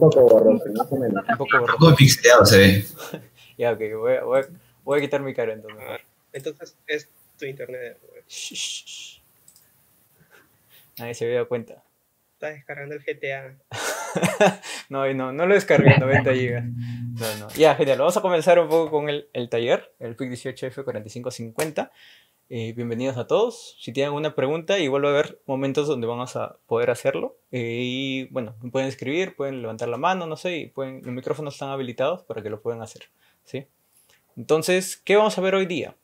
poco borroso, Un poco borroso. Un poco pixelado se ve. ya, ok, voy a, voy, quitar mi cara entonces. entonces es tu internet. Shh, Nadie se había dado cuenta. está descargando el GTA. no, no, no lo descargué, 90 GB. No, no. Ya, genial. Vamos a comenzar un poco con el, el taller, el PIC 18F4550. Eh, bienvenidos a todos. Si tienen alguna pregunta, igual va a haber momentos donde vamos a poder hacerlo. Eh, y bueno, pueden escribir, pueden levantar la mano, no sé, y los micrófonos están habilitados para que lo puedan hacer. ¿sí? Entonces, ¿qué vamos a ver hoy día?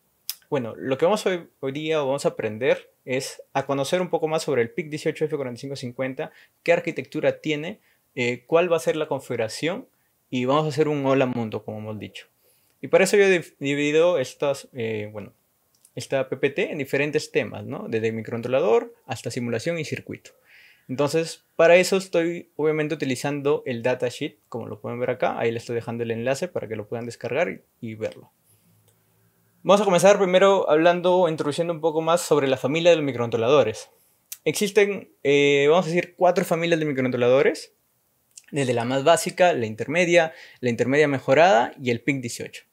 Bueno, lo que vamos a hoy, hoy día o vamos a aprender es a conocer un poco más sobre el PIC 18F4550, qué arquitectura tiene, eh, cuál va a ser la configuración y vamos a hacer un hola mundo, como hemos dicho. Y para eso yo he dividido estas, bueno, esta PPT en diferentes temas, ¿no? Desde microcontrolador hasta simulación y circuito. Entonces, para eso estoy obviamente utilizando el datasheet, como lo pueden ver acá. Ahí les estoy dejando el enlace para que lo puedan descargar y verlo. Vamos a comenzar primero hablando, introduciendo un poco más sobre la familia de los microcontroladores. Existen, eh, vamos a decir, cuatro familias de microcontroladores. Desde la más básica, la intermedia, la intermedia mejorada y el PIC 18.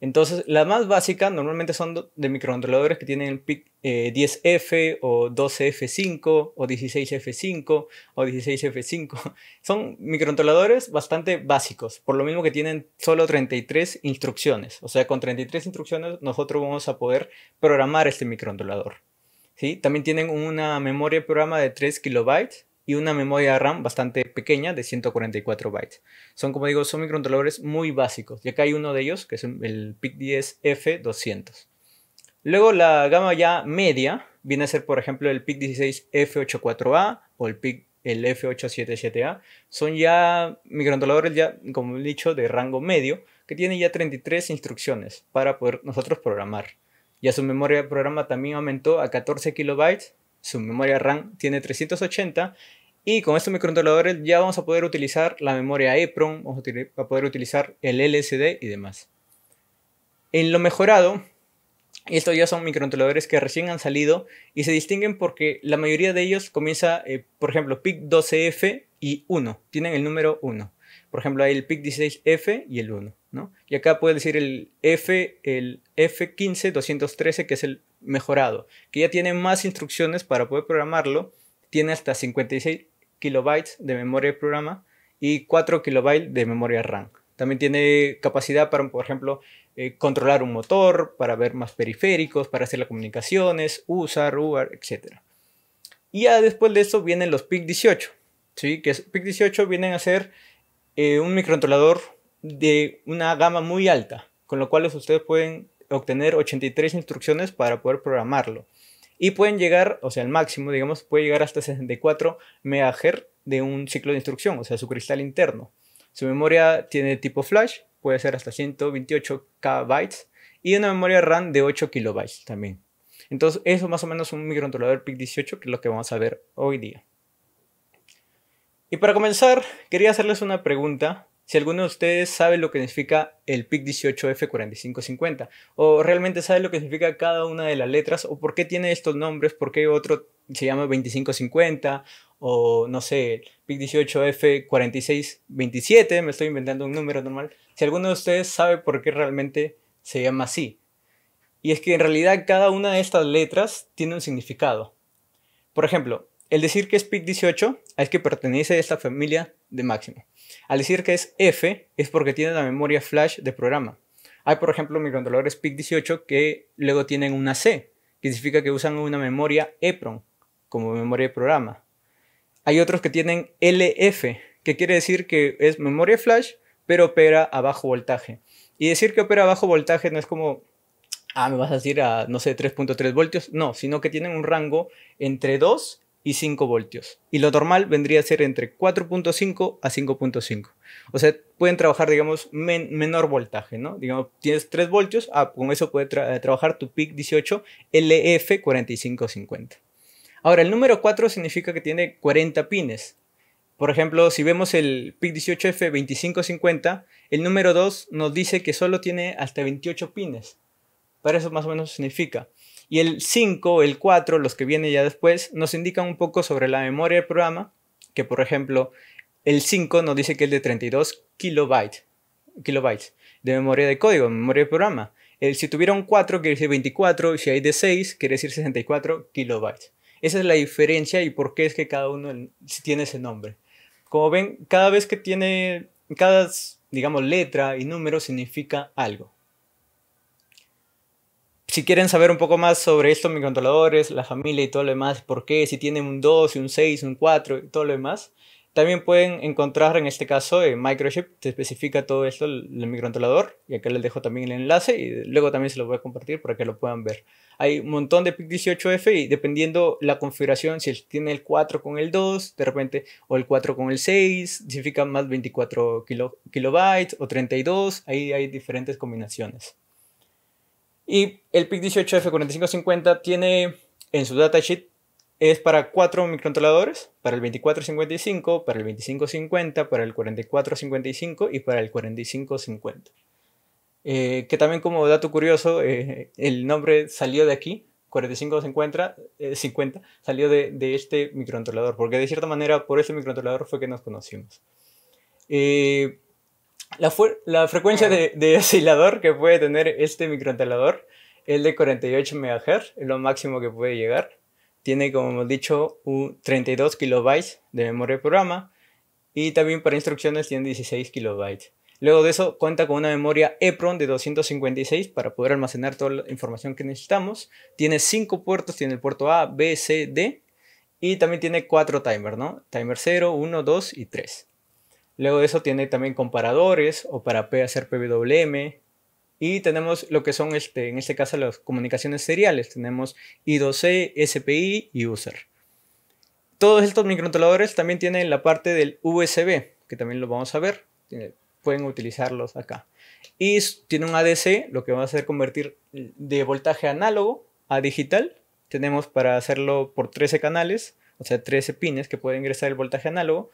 Entonces, las más básicas normalmente son de microcontroladores que tienen el PIC 10F eh, o 12F5 o 16F5 o 16F5. Son microcontroladores bastante básicos, por lo mismo que tienen solo 33 instrucciones. O sea, con 33 instrucciones nosotros vamos a poder programar este microcontrolador. ¿sí? También tienen una memoria programa de 3 kilobytes y una memoria RAM bastante pequeña de 144 bytes. Son, como digo, son microcontroladores muy básicos. Y acá hay uno de ellos, que es el PIC10F200. Luego la gama ya media viene a ser, por ejemplo, el PIC16F84A o el PIC el F877A, son ya microcontroladores ya, como he dicho, de rango medio, que tienen ya 33 instrucciones para poder nosotros programar. Ya su memoria de programa también aumentó a 14 kilobytes, su memoria RAM tiene 380 y con estos microcontroladores ya vamos a poder utilizar la memoria EEPROM, vamos a poder utilizar el LCD y demás. En lo mejorado, estos ya son microcontroladores que recién han salido y se distinguen porque la mayoría de ellos comienza, eh, por ejemplo, PIC 12F y 1, tienen el número 1. Por ejemplo, hay el PIC 16F y el 1, Y acá puedes decir el F, el F15 213, que es el mejorado, que ya tiene más instrucciones para poder programarlo, tiene hasta 56 kilobytes de memoria de programa y 4 kilobytes de memoria RAM. También tiene capacidad para, por ejemplo, eh, controlar un motor, para ver más periféricos, para hacer las comunicaciones, usar, etcétera. etc. Y ya después de eso vienen los PIC18, ¿sí? que PIC18 vienen a ser eh, un microcontrolador de una gama muy alta, con lo cual ustedes pueden obtener 83 instrucciones para poder programarlo y pueden llegar, o sea, el máximo, digamos, puede llegar hasta 64 MHz de un ciclo de instrucción, o sea, su cristal interno. Su memoria tiene tipo flash, puede ser hasta 128 KB y una memoria RAM de 8 KB también. Entonces, eso más o menos un microcontrolador PIC18, que es lo que vamos a ver hoy día. Y para comenzar, quería hacerles una pregunta si alguno de ustedes sabe lo que significa el PIC 18F4550 o realmente sabe lo que significa cada una de las letras o por qué tiene estos nombres, por qué otro se llama 2550 o no sé, PIC 18F4627, me estoy inventando un número normal. Si alguno de ustedes sabe por qué realmente se llama así. Y es que en realidad cada una de estas letras tiene un significado. Por ejemplo, el decir que es PIC 18 es que pertenece a esta familia de máximo. Al decir que es F es porque tiene la memoria flash de programa. Hay, por ejemplo, microcontroladores PIC18 que luego tienen una C, que significa que usan una memoria EPROM como memoria de programa. Hay otros que tienen LF, que quiere decir que es memoria flash, pero opera a bajo voltaje. Y decir que opera a bajo voltaje no es como, ah, me vas a decir a, no sé, 3.3 voltios. No, sino que tienen un rango entre 2 y 5 voltios. Y lo normal vendría a ser entre 4.5 a 5.5. O sea, pueden trabajar, digamos, menor voltaje, ¿no? Digamos, tienes 3 voltios, ah, con eso puede eh, trabajar tu PIC 18 LF4550. E Ahora, el número 4 significa que tiene 40 pines. Por ejemplo, si vemos el PIC 18F2550, el número 2 nos dice que solo tiene hasta 28 pines. Para eso más o menos significa. Y el 5, el 4, los que vienen ya después, nos indican un poco sobre la memoria del programa, que por ejemplo, el 5 nos dice que es de 32 kilobytes, kilobytes de memoria de código, memoria de programa. El, si tuviera un 4, quiere decir 24, y si hay de 6, quiere decir 64 kilobytes. Esa es la diferencia y por qué es que cada uno tiene ese nombre. Como ven, cada vez que tiene, cada, digamos, letra y número significa algo si quieren saber un poco más sobre estos microcontroladores, la familia y todo lo demás, por qué, si tienen un 2, un 6, un 4 y todo lo demás, también pueden encontrar en este caso en Microchip, te especifica todo esto el, microcontrolador, y acá les dejo también el enlace y luego también se lo voy a compartir para que lo puedan ver. Hay un montón de PIC18F y dependiendo la configuración, si tiene el 4 con el 2, de repente, o el 4 con el 6, significa más 24 kilobytes o 32, ahí hay diferentes combinaciones. Y el PIC 18F4550 tiene en su datasheet es para cuatro microcontroladores, para el 2455, para el 2550, para el 4455 y para el 4550. Eh, que también como dato curioso, eh, el nombre salió de aquí, 4550, 50, eh, salió de, este microcontrolador, porque de cierta manera por ese microcontrolador fue que nos conocimos. Eh, la, frecuencia de, de, oscilador que puede tener este microentelador es de 48 MHz, es lo máximo que puede llegar. Tiene, como hemos dicho, un 32 kilobytes de memoria de programa y también para instrucciones tiene 16 kilobytes. Luego de eso cuenta con una memoria EPROM de 256 para poder almacenar toda la información que necesitamos. Tiene 5 puertos, tiene el puerto A, B, C, D y también tiene 4 timers, ¿no? Timer 0, 1, 2 y 3. Luego de eso tiene también comparadores o para P hacer PWM. Y tenemos lo que son, este, en este caso, las comunicaciones seriales. Tenemos I2C, SPI y User. Todos estos microcontroladores también tienen la parte del USB, que también lo vamos a ver. Eh, pueden utilizarlos acá. Y tiene un ADC, lo que va a hacer convertir de voltaje análogo a digital. Tenemos para hacerlo por 13 canales, o sea, 13 pines que pueden ingresar el voltaje análogo.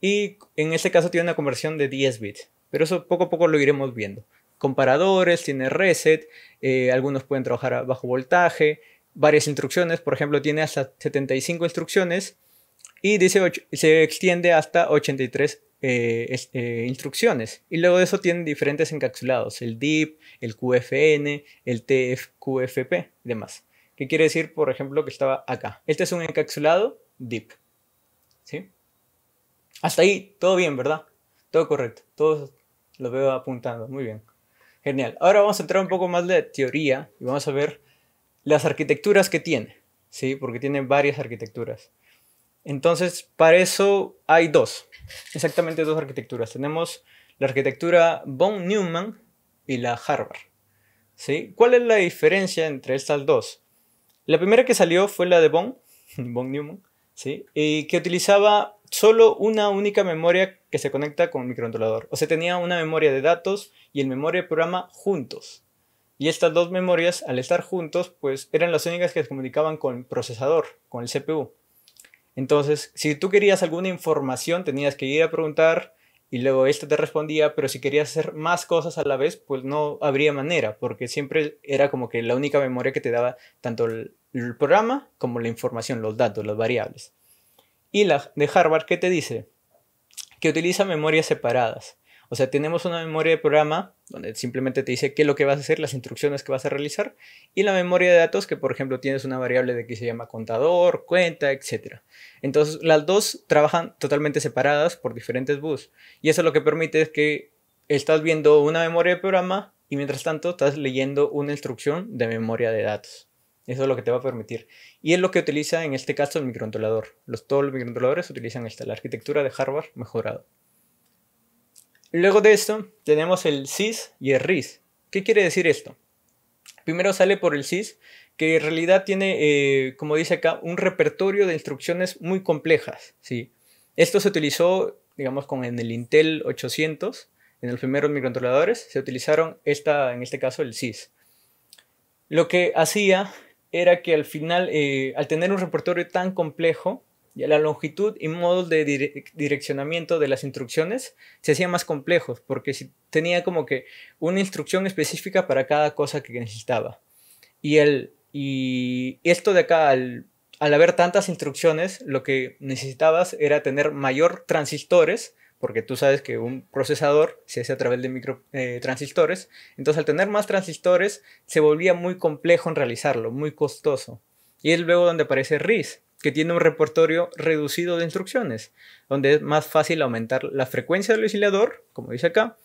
Y en este caso tiene una conversión de 10 bits, pero eso poco a poco lo iremos viendo. Comparadores, tiene reset, eh, algunos pueden trabajar a bajo voltaje, varias instrucciones, por ejemplo tiene hasta 75 instrucciones y dice se extiende hasta 83 eh, eh, instrucciones. Y luego de eso tiene diferentes encapsulados, el DIP, el QFN, el TFQFP y demás. ¿Qué quiere decir, por ejemplo, que estaba acá? Este es un encapsulado DIP. ¿sí? Hasta ahí, todo bien, ¿verdad? Todo correcto, todo lo veo apuntando, muy bien. Genial. Ahora vamos a entrar un poco más de teoría y vamos a ver las arquitecturas que tiene, ¿sí? Porque tiene varias arquitecturas. Entonces, para eso hay dos, exactamente dos arquitecturas. Tenemos la arquitectura von Neumann y la Harvard. ¿sí? ¿Cuál es la diferencia entre estas dos? La primera que salió fue la de von, Neumann, ¿sí? y que utilizaba solo una única memoria que se conecta con el microcontrolador. O sea, tenía una memoria de datos y el memoria de programa juntos. Y estas dos memorias, al estar juntos, pues eran las únicas que se comunicaban con el procesador, con el CPU. Entonces, si tú querías alguna información, tenías que ir a preguntar y luego este te respondía, pero si querías hacer más cosas a la vez, pues no habría manera, porque siempre era como que la única memoria que te daba tanto el programa como la información, los datos, las variables y la de Harvard que te dice que utiliza memorias separadas. O sea, tenemos una memoria de programa donde simplemente te dice qué es lo que vas a hacer, las instrucciones que vas a realizar, y la memoria de datos que, por ejemplo, tienes una variable de que se llama contador, cuenta, etc. Entonces, las dos trabajan totalmente separadas por diferentes bus. Y eso lo que permite es que estás viendo una memoria de programa y mientras tanto estás leyendo una instrucción de memoria de datos. Eso es lo que te va a permitir. Y es lo que utiliza en este caso el microcontrolador. Los, todos los microcontroladores utilizan esta, la arquitectura de hardware mejorado. Luego de esto tenemos el SIS y el RIS. ¿Qué quiere decir esto? Primero sale por el SIS, que en realidad tiene, eh, como dice acá, un repertorio de instrucciones muy complejas. ¿sí? Esto se utilizó, digamos, con en el Intel 800, en los primeros microcontroladores, se utilizaron esta, en este caso el SIS. Lo que hacía era que al final, eh, al tener un repertorio tan complejo, la longitud y modos de direccionamiento de las instrucciones se hacían más complejos, porque si tenía como que una instrucción específica para cada cosa que necesitaba. Y, esto de acá, al haber tantas instrucciones, lo que necesitabas era tener mayor transistores porque tú sabes que un procesador se hace a través de microtransistores, eh, entonces al tener más transistores se volvía muy complejo en realizarlo, muy costoso. Y es luego donde aparece RIS, que tiene un repertorio reducido de instrucciones, donde es más fácil aumentar la frecuencia del oscilador, como dice acá,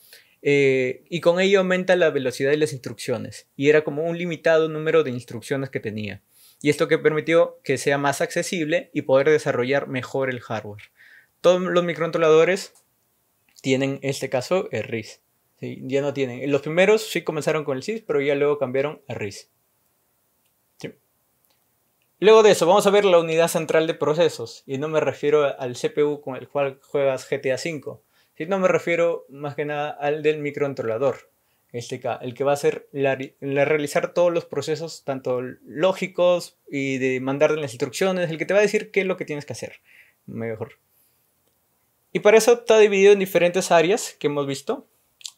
eh, y con ello aumenta la velocidad de las instrucciones, y era como un limitado número de instrucciones que tenía. Y esto que permitió que sea más accesible y poder desarrollar mejor el hardware. Todos los microcontroladores tienen este caso el RIS. Ya no tienen. Los primeros sí comenzaron con el SIS, pero ya luego cambiaron a RIS. Luego de eso, vamos a ver la unidad central de procesos. Y no me refiero al CPU con el cual juegas GTA V, No me refiero más que nada al del microcontrolador. Este acá, el que va a hacer realizar todos los procesos, tanto lógicos y de mandar las instrucciones, el que te va a decir qué es lo que tienes que hacer. Mejor. Y para eso está dividido en diferentes áreas que hemos visto.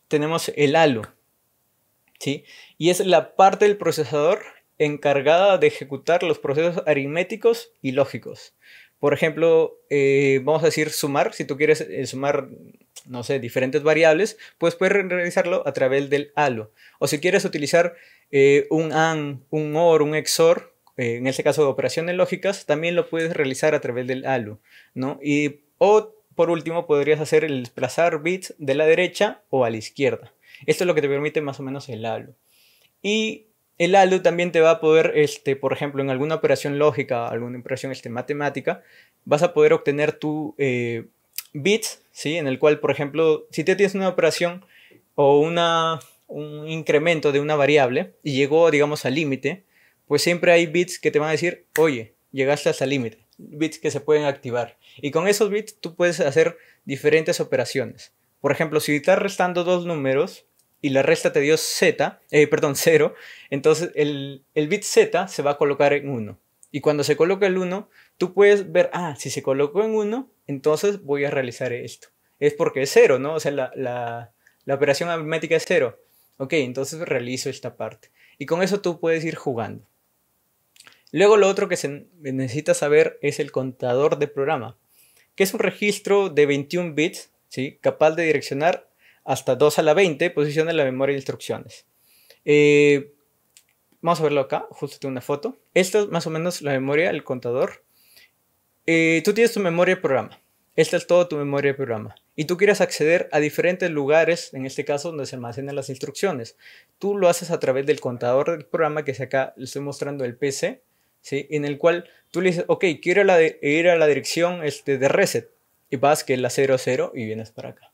Tenemos el halo, ¿sí? Y es la parte del procesador encargada de ejecutar los procesos aritméticos y lógicos. Por ejemplo, eh, vamos a decir sumar. Si tú quieres eh, sumar, no sé, diferentes variables, pues puedes realizarlo a través del halo. O si quieres utilizar eh, un AND, un OR, un XOR, en este caso de operaciones lógicas, también lo puedes realizar a través del halo, ¿no? Y, o por último, podrías hacer el desplazar bits de la derecha o a la izquierda. Esto es lo que te permite más o menos el ALU. Y el ALU también te va a poder, este, por ejemplo, en alguna operación lógica, alguna operación este, matemática, vas a poder obtener tu eh, bits, ¿sí? en el cual, por ejemplo, si te tienes una operación o una, un incremento de una variable y llegó, digamos, al límite, pues siempre hay bits que te van a decir, oye, llegaste hasta el límite bits que se pueden activar. Y con esos bits tú puedes hacer diferentes operaciones. Por ejemplo, si estás restando dos números y la resta te dio z, eh, perdón, 0, entonces el, bit z se va a colocar en 1. Y cuando se coloca el 1, tú puedes ver, ah, si se colocó en 1, entonces voy a realizar esto. Es porque es 0, ¿no? O sea, la, la operación aritmética es 0. Ok, entonces realizo esta parte. Y con eso tú puedes ir jugando. Luego lo otro que se necesita saber es el contador de programa, que es un registro de 21 bits, ¿sí? capaz de direccionar hasta 2 a la 20 posición de la memoria de instrucciones. Eh, vamos a verlo acá, justo tengo una foto. Esta es más o menos la memoria, el contador. Eh, tú tienes tu memoria de programa. Esta es toda tu memoria de programa. Y tú quieres acceder a diferentes lugares, en este caso donde se almacenan las instrucciones. Tú lo haces a través del contador del programa que es acá, le estoy mostrando el PC. En el cual tú le dices, ok, quiero ir a la, dirección este, de reset. Y vas que es la 00 y vienes para acá.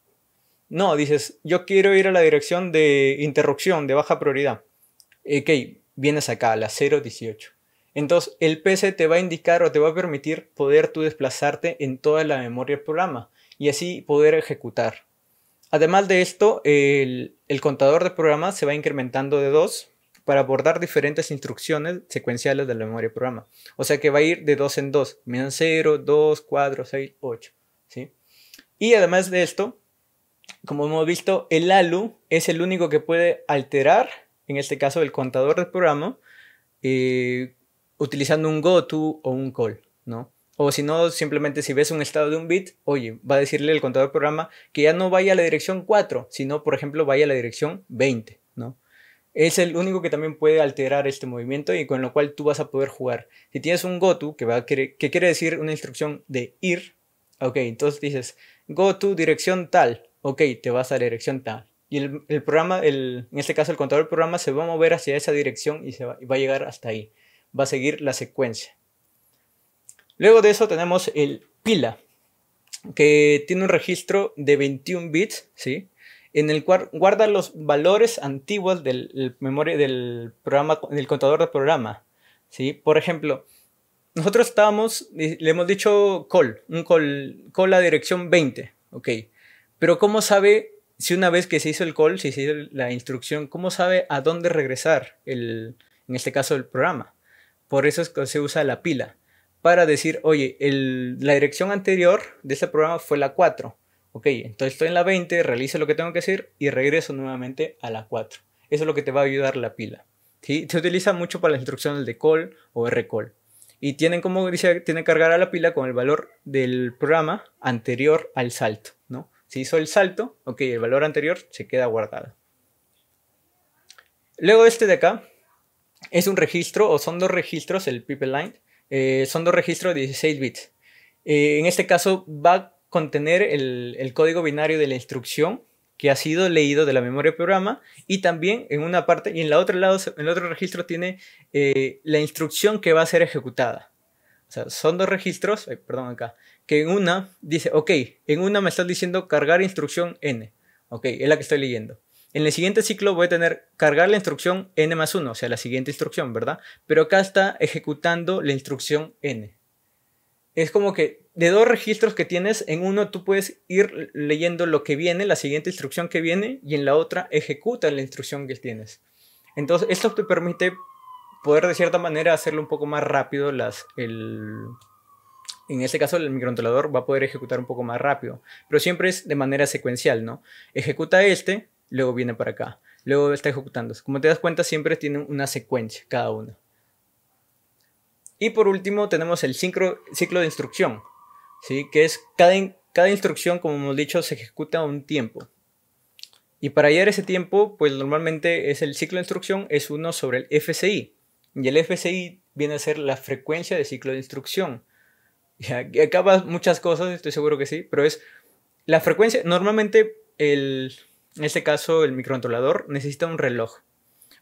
No, dices, yo quiero ir a la dirección de interrupción, de baja prioridad. Ok, vienes acá, a la 018. Entonces, el PC te va a indicar o te va a permitir poder tú desplazarte en toda la memoria del programa y así poder ejecutar. Además de esto, el, el contador de programa se va incrementando de 2 para abordar diferentes instrucciones secuenciales de la memoria programa. O sea que va a ir de 2 en 2, menos 0, 2, 4, 6, 8. ¿sí? Y además de esto, como hemos visto, el ALU es el único que puede alterar, en este caso, el contador del programa, eh, utilizando un goto o un call, ¿no? O si no, simplemente si ves un estado de un bit, oye, va a decirle el contador del programa que ya no vaya a la dirección 4, sino, por ejemplo, vaya a la dirección 20, ¿no? es el único que también puede alterar este movimiento y con lo cual tú vas a poder jugar. Si tienes un goto que, va a que quiere decir una instrucción de ir, ok, entonces dices goto dirección tal, ok, te vas a la dirección tal. Y el, programa, el, en este caso el contador del programa, se va a mover hacia esa dirección y, se va, y va a llegar hasta ahí. Va a seguir la secuencia. Luego de eso tenemos el pila, que tiene un registro de 21 bits, ¿sí? en el cual guarda los valores antiguos del, memoria, del, programa, del contador de programa. ¿sí? Por ejemplo, nosotros estábamos, le hemos dicho call, un call, call a dirección 20, okay. Pero ¿cómo sabe si una vez que se hizo el call, si se hizo la instrucción, cómo sabe a dónde regresar, el, en este caso el programa? Por eso es que se usa la pila, para decir, oye, la dirección anterior de este programa fue la 4 ok, entonces estoy en la 20, realizo lo que tengo que hacer y regreso nuevamente a la 4. Eso es lo que te va a ayudar la pila. ¿sí? Se utiliza mucho para las instrucciones de call o recall. Y tienen como dice, tienen que cargar a la pila con el valor del programa anterior al salto, ¿no? Si hizo el salto, ok, el valor anterior se queda guardado. Luego este de acá es un registro o son dos registros, el pipeline, eh, son dos registros de 16 bits. Eh, en este caso va contener el, código binario de la instrucción que ha sido leído de la memoria programa y también en una parte y en la otro lado en el otro registro tiene eh, la instrucción que va a ser ejecutada o sea son dos registros perdón acá que en una dice ok en una me estás diciendo cargar instrucción n ok es la que estoy leyendo en el siguiente ciclo voy a tener cargar la instrucción n más 1, o sea, la siguiente instrucción, ¿verdad? Pero acá está ejecutando la instrucción n. Es como que de dos registros que tienes, en uno tú puedes ir leyendo lo que viene, la siguiente instrucción que viene, y en la otra ejecuta la instrucción que tienes. Entonces, esto te permite poder de cierta manera hacerlo un poco más rápido. en este caso, el microcontrolador va a poder ejecutar un poco más rápido, pero siempre es de manera secuencial, ¿no? Ejecuta este, luego viene para acá, luego está ejecutando. Como te das cuenta, siempre tienen una secuencia cada uno. Y por último tenemos el ciclo de instrucción ¿sí? que es cada, cada instrucción, como hemos dicho, se ejecuta a un tiempo. Y para hallar ese tiempo, pues normalmente es el ciclo de instrucción es uno sobre el FCI. Y el FCI viene a ser la frecuencia de ciclo de instrucción. Y acá muchas cosas, estoy seguro que sí, pero es la frecuencia. Normalmente, en este caso, el microcontrolador necesita un reloj.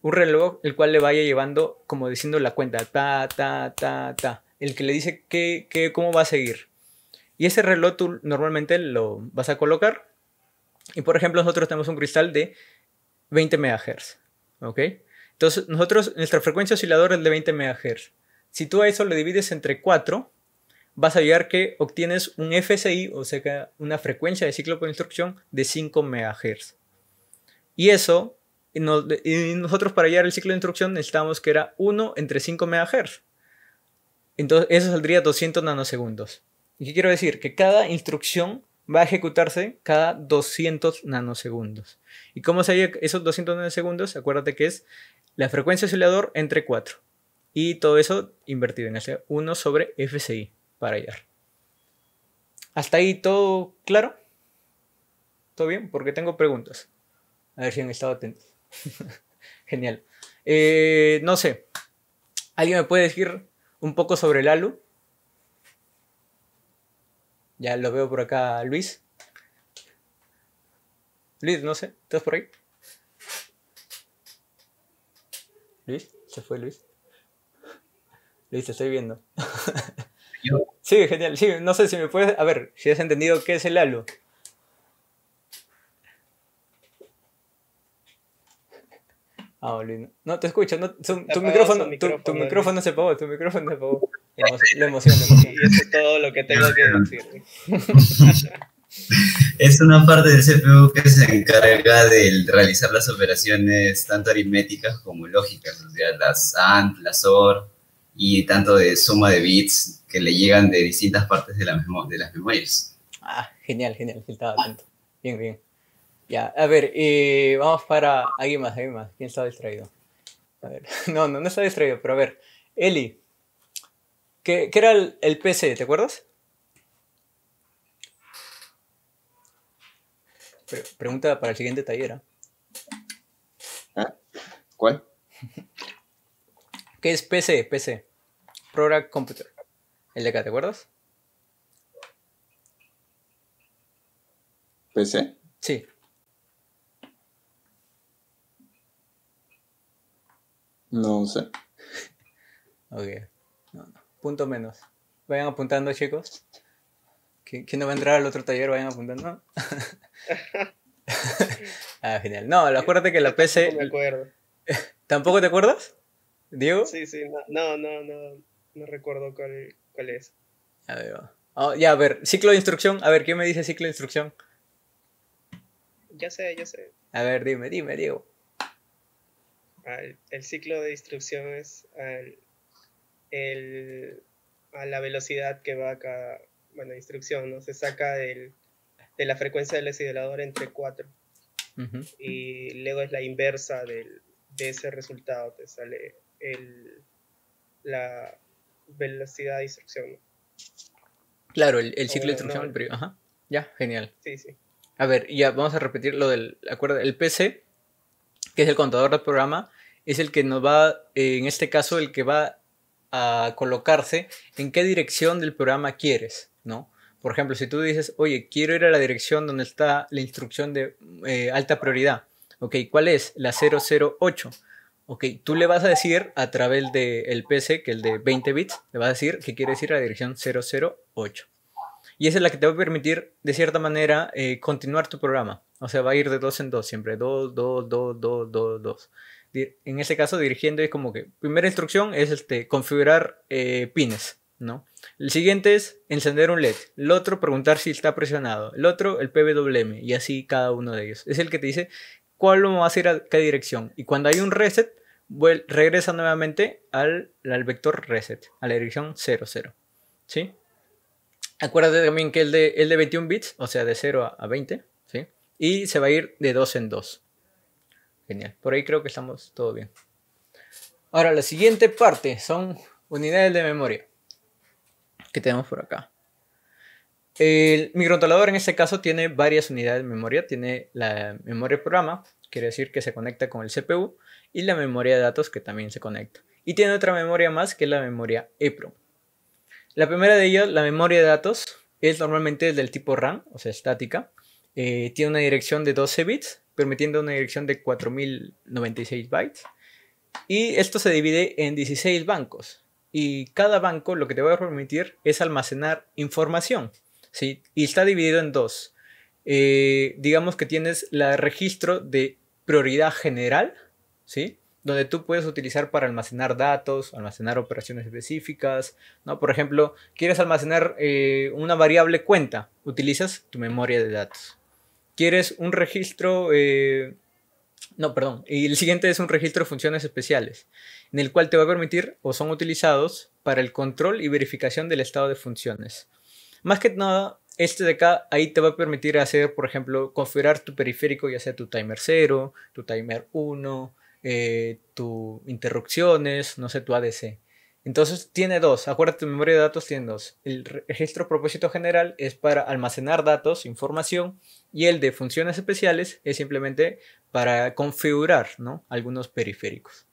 Un reloj el cual le vaya llevando, como diciendo la cuenta, ta, ta, ta, ta. El que le dice cómo va a seguir. Y ese reloj tú normalmente lo vas a colocar. Y por ejemplo, nosotros tenemos un cristal de 20 MHz. ¿Ok? Entonces, nosotros, nuestra frecuencia osciladora es de 20 MHz. Si tú a eso le divides entre 4, vas a llegar que obtienes un FSI o sea, una frecuencia de ciclo por instrucción de 5 MHz. Y eso, nosotros para hallar el ciclo de instrucción necesitamos que era 1 entre 5 MHz. Entonces, eso saldría 200 nanosegundos. ¿Y qué quiero decir? Que cada instrucción va a ejecutarse cada 200 nanosegundos. ¿Y cómo se esos 200 nanosegundos? Acuérdate que es la frecuencia oscilador entre 4. Y todo eso invertido en ese 1 sobre FCI para hallar. ¿Hasta ahí todo claro? ¿Todo bien? Porque tengo preguntas. A ver si han estado atentos. Genial. Eh, no sé. ¿Alguien me puede decir un poco sobre el ALU? Ya lo veo por acá, Luis. Luis, no sé, ¿estás por ahí? Luis, se fue Luis. Luis, te estoy viendo. sí, genial. Sí, no sé si me puedes. A ver, si has entendido qué es el halo. Ah, No, te escucho. tu, micrófono, tu, se apagó, tu micrófono se apagó. La, emoción, la emoción. Y eso es todo lo que tengo que decir. es una parte del CPU que se encarga de realizar las operaciones tanto aritméticas como lógicas, o sea, las AND, las OR y tanto de suma de bits que le llegan de distintas partes de, de las memorias. Ah, genial, genial, estaba atento. Bien, bien. Ya, a ver, eh, vamos para alguien más, alguien más. ¿Quién está distraído? A ver, no, no, está distraído, pero a ver, Eli, ¿qué, era el, PC? ¿Te acuerdas? pregunta para el siguiente taller. ¿ah? ¿Ah? ¿Cuál? ¿Qué es PC? PC. Program Computer. El de acá, ¿te acuerdas? PC. Sí. No sé. Ok. No, no. Punto menos. Vayan apuntando, chicos. ¿Quién, no va a entrar al otro taller? Vayan apuntando. ah, genial. No, acuérdate que la PC. No me acuerdo. ¿Tampoco te acuerdas? ¿Diego? Sí, sí. No, no, no. No, recuerdo cuál, cuál es. A ver, oh, ya, a ver. Ciclo de instrucción. A ver, ¿qué me dice ciclo de instrucción? Ya sé, ya sé. A ver, dime, dime, Diego el ciclo de instrucciones es a la velocidad que va cada bueno, instrucción, ¿no? Se saca del, de la frecuencia del oscilador entre 4. Y luego es la inversa del, de ese resultado, te sale la velocidad de instrucción. Claro, el, ciclo de instrucción. Ajá. Ya, genial. Sí, sí. A ver, ya vamos a repetir lo del. Acuerda, el PC que es el contador del programa, es el que nos va, eh, en este caso, el que va a colocarse en qué dirección del programa quieres, ¿no? Por ejemplo, si tú dices, oye, quiero ir a la dirección donde está la instrucción de eh, alta prioridad, ok, ¿cuál es? La 008. Ok, tú le vas a decir a través del PC, que el de 20 bits, le vas a decir que quiere ir a la dirección 008. Y esa es la que te va a permitir, de cierta manera, eh, continuar tu programa. O sea, va a ir de dos en dos, siempre 2, 2, 2, 2, 2, 2 En ese caso, dirigiendo es como que primera instrucción es este, configurar eh, pines, ¿no? El siguiente es encender un LED. El otro, preguntar si está presionado. El otro, el PWM. Y así cada uno de ellos. Es el que te dice cuál va a ir a qué dirección. Y cuando hay un reset, regresa nuevamente al, al vector reset, a la dirección 00. 0, ¿Sí? Acuérdate también que el de, el de 21 bits, o sea, de 0 a 20, y se va a ir de dos en dos. Genial. Por ahí creo que estamos todo bien. Ahora, la siguiente parte son unidades de memoria que tenemos por acá. El microcontrolador en este caso tiene varias unidades de memoria. Tiene la memoria programa, quiere decir que se conecta con el CPU, y la memoria de datos que también se conecta. Y tiene otra memoria más que es la memoria EPROM. La primera de ellas, la memoria de datos, es normalmente del tipo RAM, o sea, estática, eh, tiene una dirección de 12 bits, permitiendo una dirección de 4096 bytes. Y esto se divide en 16 bancos. Y cada banco lo que te va a permitir es almacenar información. ¿sí? Y está dividido en dos. Eh, digamos que tienes la registro de prioridad general, ¿sí? donde tú puedes utilizar para almacenar datos, almacenar operaciones específicas, ¿no? Por ejemplo, quieres almacenar eh, una variable cuenta, utilizas tu memoria de datos quieres un registro, eh, no, perdón, y el siguiente es un registro de funciones especiales, en el cual te va a permitir o son utilizados para el control y verificación del estado de funciones. Más que nada, este de acá, ahí te va a permitir hacer, por ejemplo, configurar tu periférico, ya sea tu timer 0, tu timer 1, eh, tu interrupciones, no sé, tu ADC. Entonces tiene dos, acuérdate, memoria de datos tiene dos. El registro propósito general es para almacenar datos, información, y el de funciones especiales es simplemente para configurar algunos periféricos.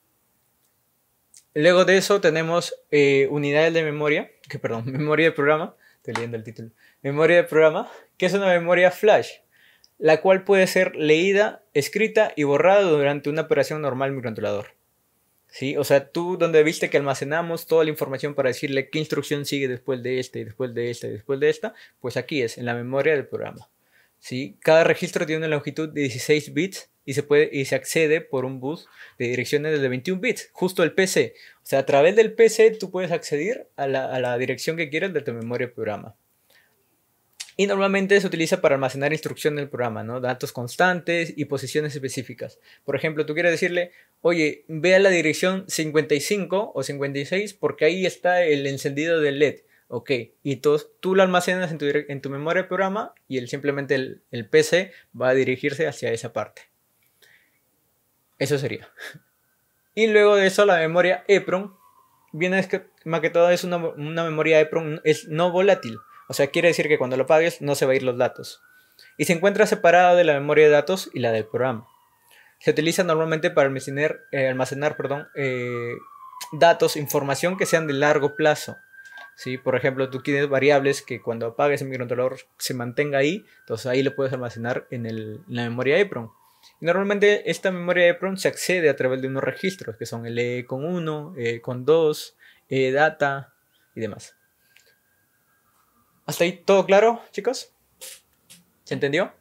Luego de eso tenemos eh, unidades de memoria, que perdón, memoria de programa, estoy leyendo el título, memoria de programa, que es una memoria flash, la cual puede ser leída, escrita y borrada durante una operación normal microcontrolador. Sí, o sea, tú donde viste que almacenamos toda la información para decirle qué instrucción sigue después de este, y después de esta y después de esta, pues aquí es, en la memoria del programa. ¿sí? Cada registro tiene una longitud de 16 bits y se, puede, y se accede por un bus de direcciones de 21 bits, justo el PC. O sea, a través del PC tú puedes acceder a la, a la dirección que quieras de tu memoria del programa. Y normalmente se utiliza para almacenar instrucción del programa, Datos constantes y posiciones específicas. Por ejemplo, tú quieres decirle, oye, ve a la dirección 55 o 56 porque ahí está el encendido del LED. Ok, y tú, lo almacenas en tu, memoria de programa y el, simplemente el, PC va a dirigirse hacia esa parte. Eso sería. Y luego de eso, la memoria EPROM viene es que, más que todo es una, una memoria EPROM, es no volátil. O sea, quiere decir que cuando lo apagues no se va a ir los datos. Y se encuentra separada de la memoria de datos y la del programa. Se utiliza normalmente para almacenar, eh, perdón, eh, datos, información que sean de largo plazo. ¿sí? Por ejemplo, tú tienes variables que cuando apagues el microcontrolador se mantenga ahí, entonces ahí lo puedes almacenar en, la memoria EPROM. Y normalmente esta memoria EEPROM se accede a través de unos registros que son el E con 1, E con 2, E data y demás. ¿Hasta ahí todo claro, chicos? ¿Se entendió?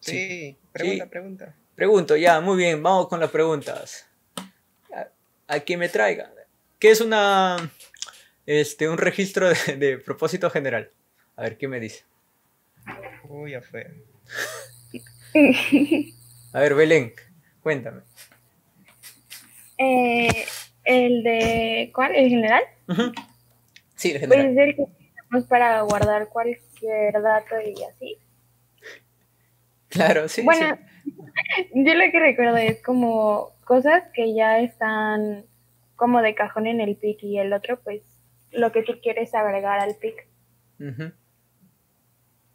Sí, pregunta, pregunta. Pregunto, ya, muy bien, vamos con las preguntas. A, me traiga. ¿Qué es una este, un registro de, propósito general? A ver, ¿qué me dice? Uy, ya fue. a ver, Belén, cuéntame. Eh, ¿El de cuál? ¿El general? Sí, pues es el que usamos para guardar cualquier dato y así. Claro, sí. Bueno, yo lo que recuerdo es como cosas que ya están como de cajón en el PIC y el otro, pues lo que tú quieres agregar al PIC.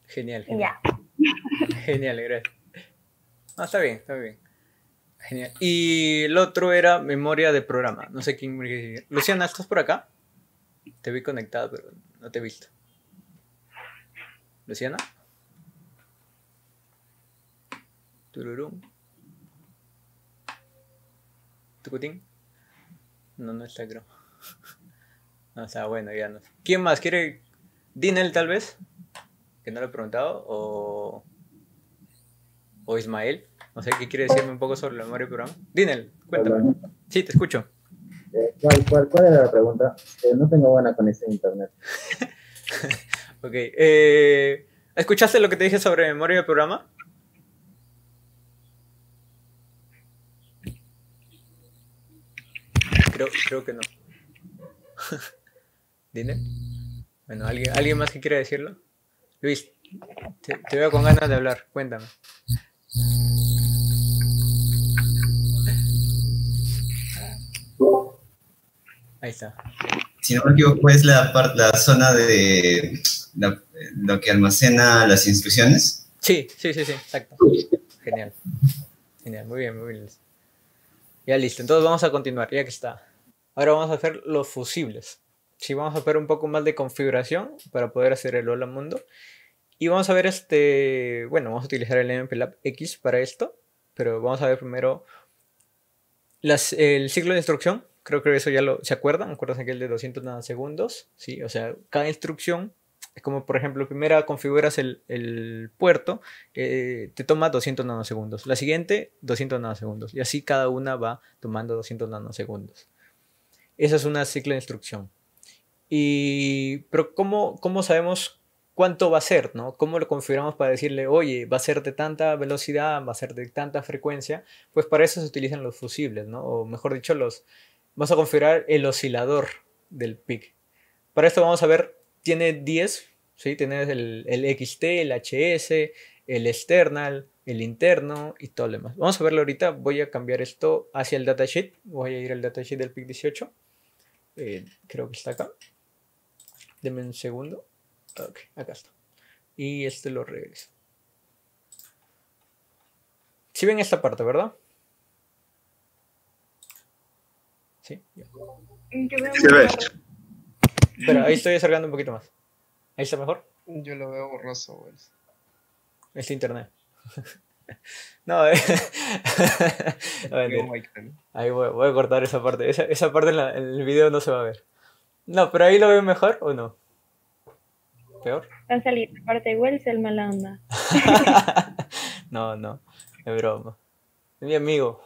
Genial. Genial. Genial, gracias. Ah, está bien, está bien. Genial. Y el otro era memoria de programa. No sé quién. Luciana, ¿estás por acá? Te vi conectado, pero no te he visto. ¿Luciana? Tururum. ¿Tucutín? No, no está, creo. O sea, bueno, ya no. ¿Quién más quiere? ¿Dinel, tal vez? Que no lo he preguntado. ¿O, o Ismael? No sé, ¿qué quiere decirme un poco sobre la memoria del programa? Dinel, cuéntame. Sí, te escucho. ¿Cuál, cuál, cuál era la pregunta? Eh, no tengo buena conexión a internet. ok. Eh, ¿Escuchaste lo que te dije sobre memoria de programa? Creo, creo que no. ¿Dine? Bueno, ¿alguien, ¿alguien más que quiera decirlo? Luis, te veo con ganas de hablar. Cuéntame. Ahí está. Si no me equivoco, es la, la zona de la, lo que almacena las instrucciones. Sí, sí, sí, sí, exacto. Genial. Genial, muy bien, muy bien. Ya listo, entonces vamos a continuar, ya que está. Ahora vamos a hacer los fusibles. Sí, vamos a hacer un poco más de configuración para poder hacer el hola mundo. Y vamos a ver este, bueno, vamos a utilizar el MPLAB X para esto, pero vamos a ver primero las, el ciclo de instrucción Creo que eso ya lo... ¿Se acuerdan? ¿Acuerdan aquel de 200 nanosegundos? Sí, o sea, cada instrucción es como, por ejemplo, primera configuras el, puerto, eh, te toma 200 nanosegundos. La siguiente, 200 nanosegundos. Y así cada una va tomando 200 nanosegundos. Esa es una cicla de instrucción. Y, pero ¿cómo, cómo sabemos cuánto va a ser? ¿no? ¿Cómo lo configuramos para decirle, oye, va a ser de tanta velocidad, va a ser de tanta frecuencia? Pues para eso se utilizan los fusibles, ¿no? o mejor dicho, los, vamos a configurar el oscilador del pic. Para esto vamos a ver, tiene 10, ¿sí? Tienes el, XT, el HS, el external, el interno y todo lo demás. Vamos a verlo ahorita, voy a cambiar esto hacia el datasheet, voy a ir al datasheet del pic 18, eh, creo que está acá. Deme un segundo. Ok, acá está. Y este lo regreso. Si ven esta parte, ¿verdad? Sí, mm, Pero ahí estoy acercando un poquito más. ¿Ahí está mejor? Yo lo veo borroso, güey. Es internet. no, eh. ahí voy, a cortar esa parte. Esa, parte en, el video no se va a ver. No, pero ahí lo veo mejor o no. ¿Peor? salir parte igual es el mala no, no. Es broma. Es mi amigo.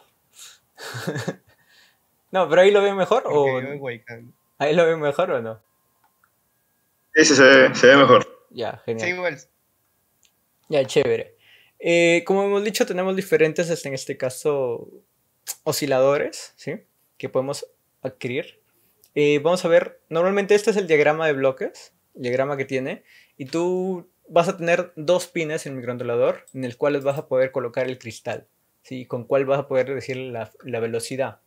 No, pero ahí lo veo mejor o. Ahí lo veo mejor o no. Sí, se ve, mejor. Ya, genial. igual. Ya, chévere. Eh, como hemos dicho, tenemos diferentes, este, en este caso, osciladores, Que podemos adquirir. Eh, vamos a ver, normalmente este es el diagrama de bloques, el diagrama que tiene, y tú vas a tener dos pines en el microondulador en el cual vas a poder colocar el cristal, ¿sí? Con cual vas a poder decir la, la velocidad.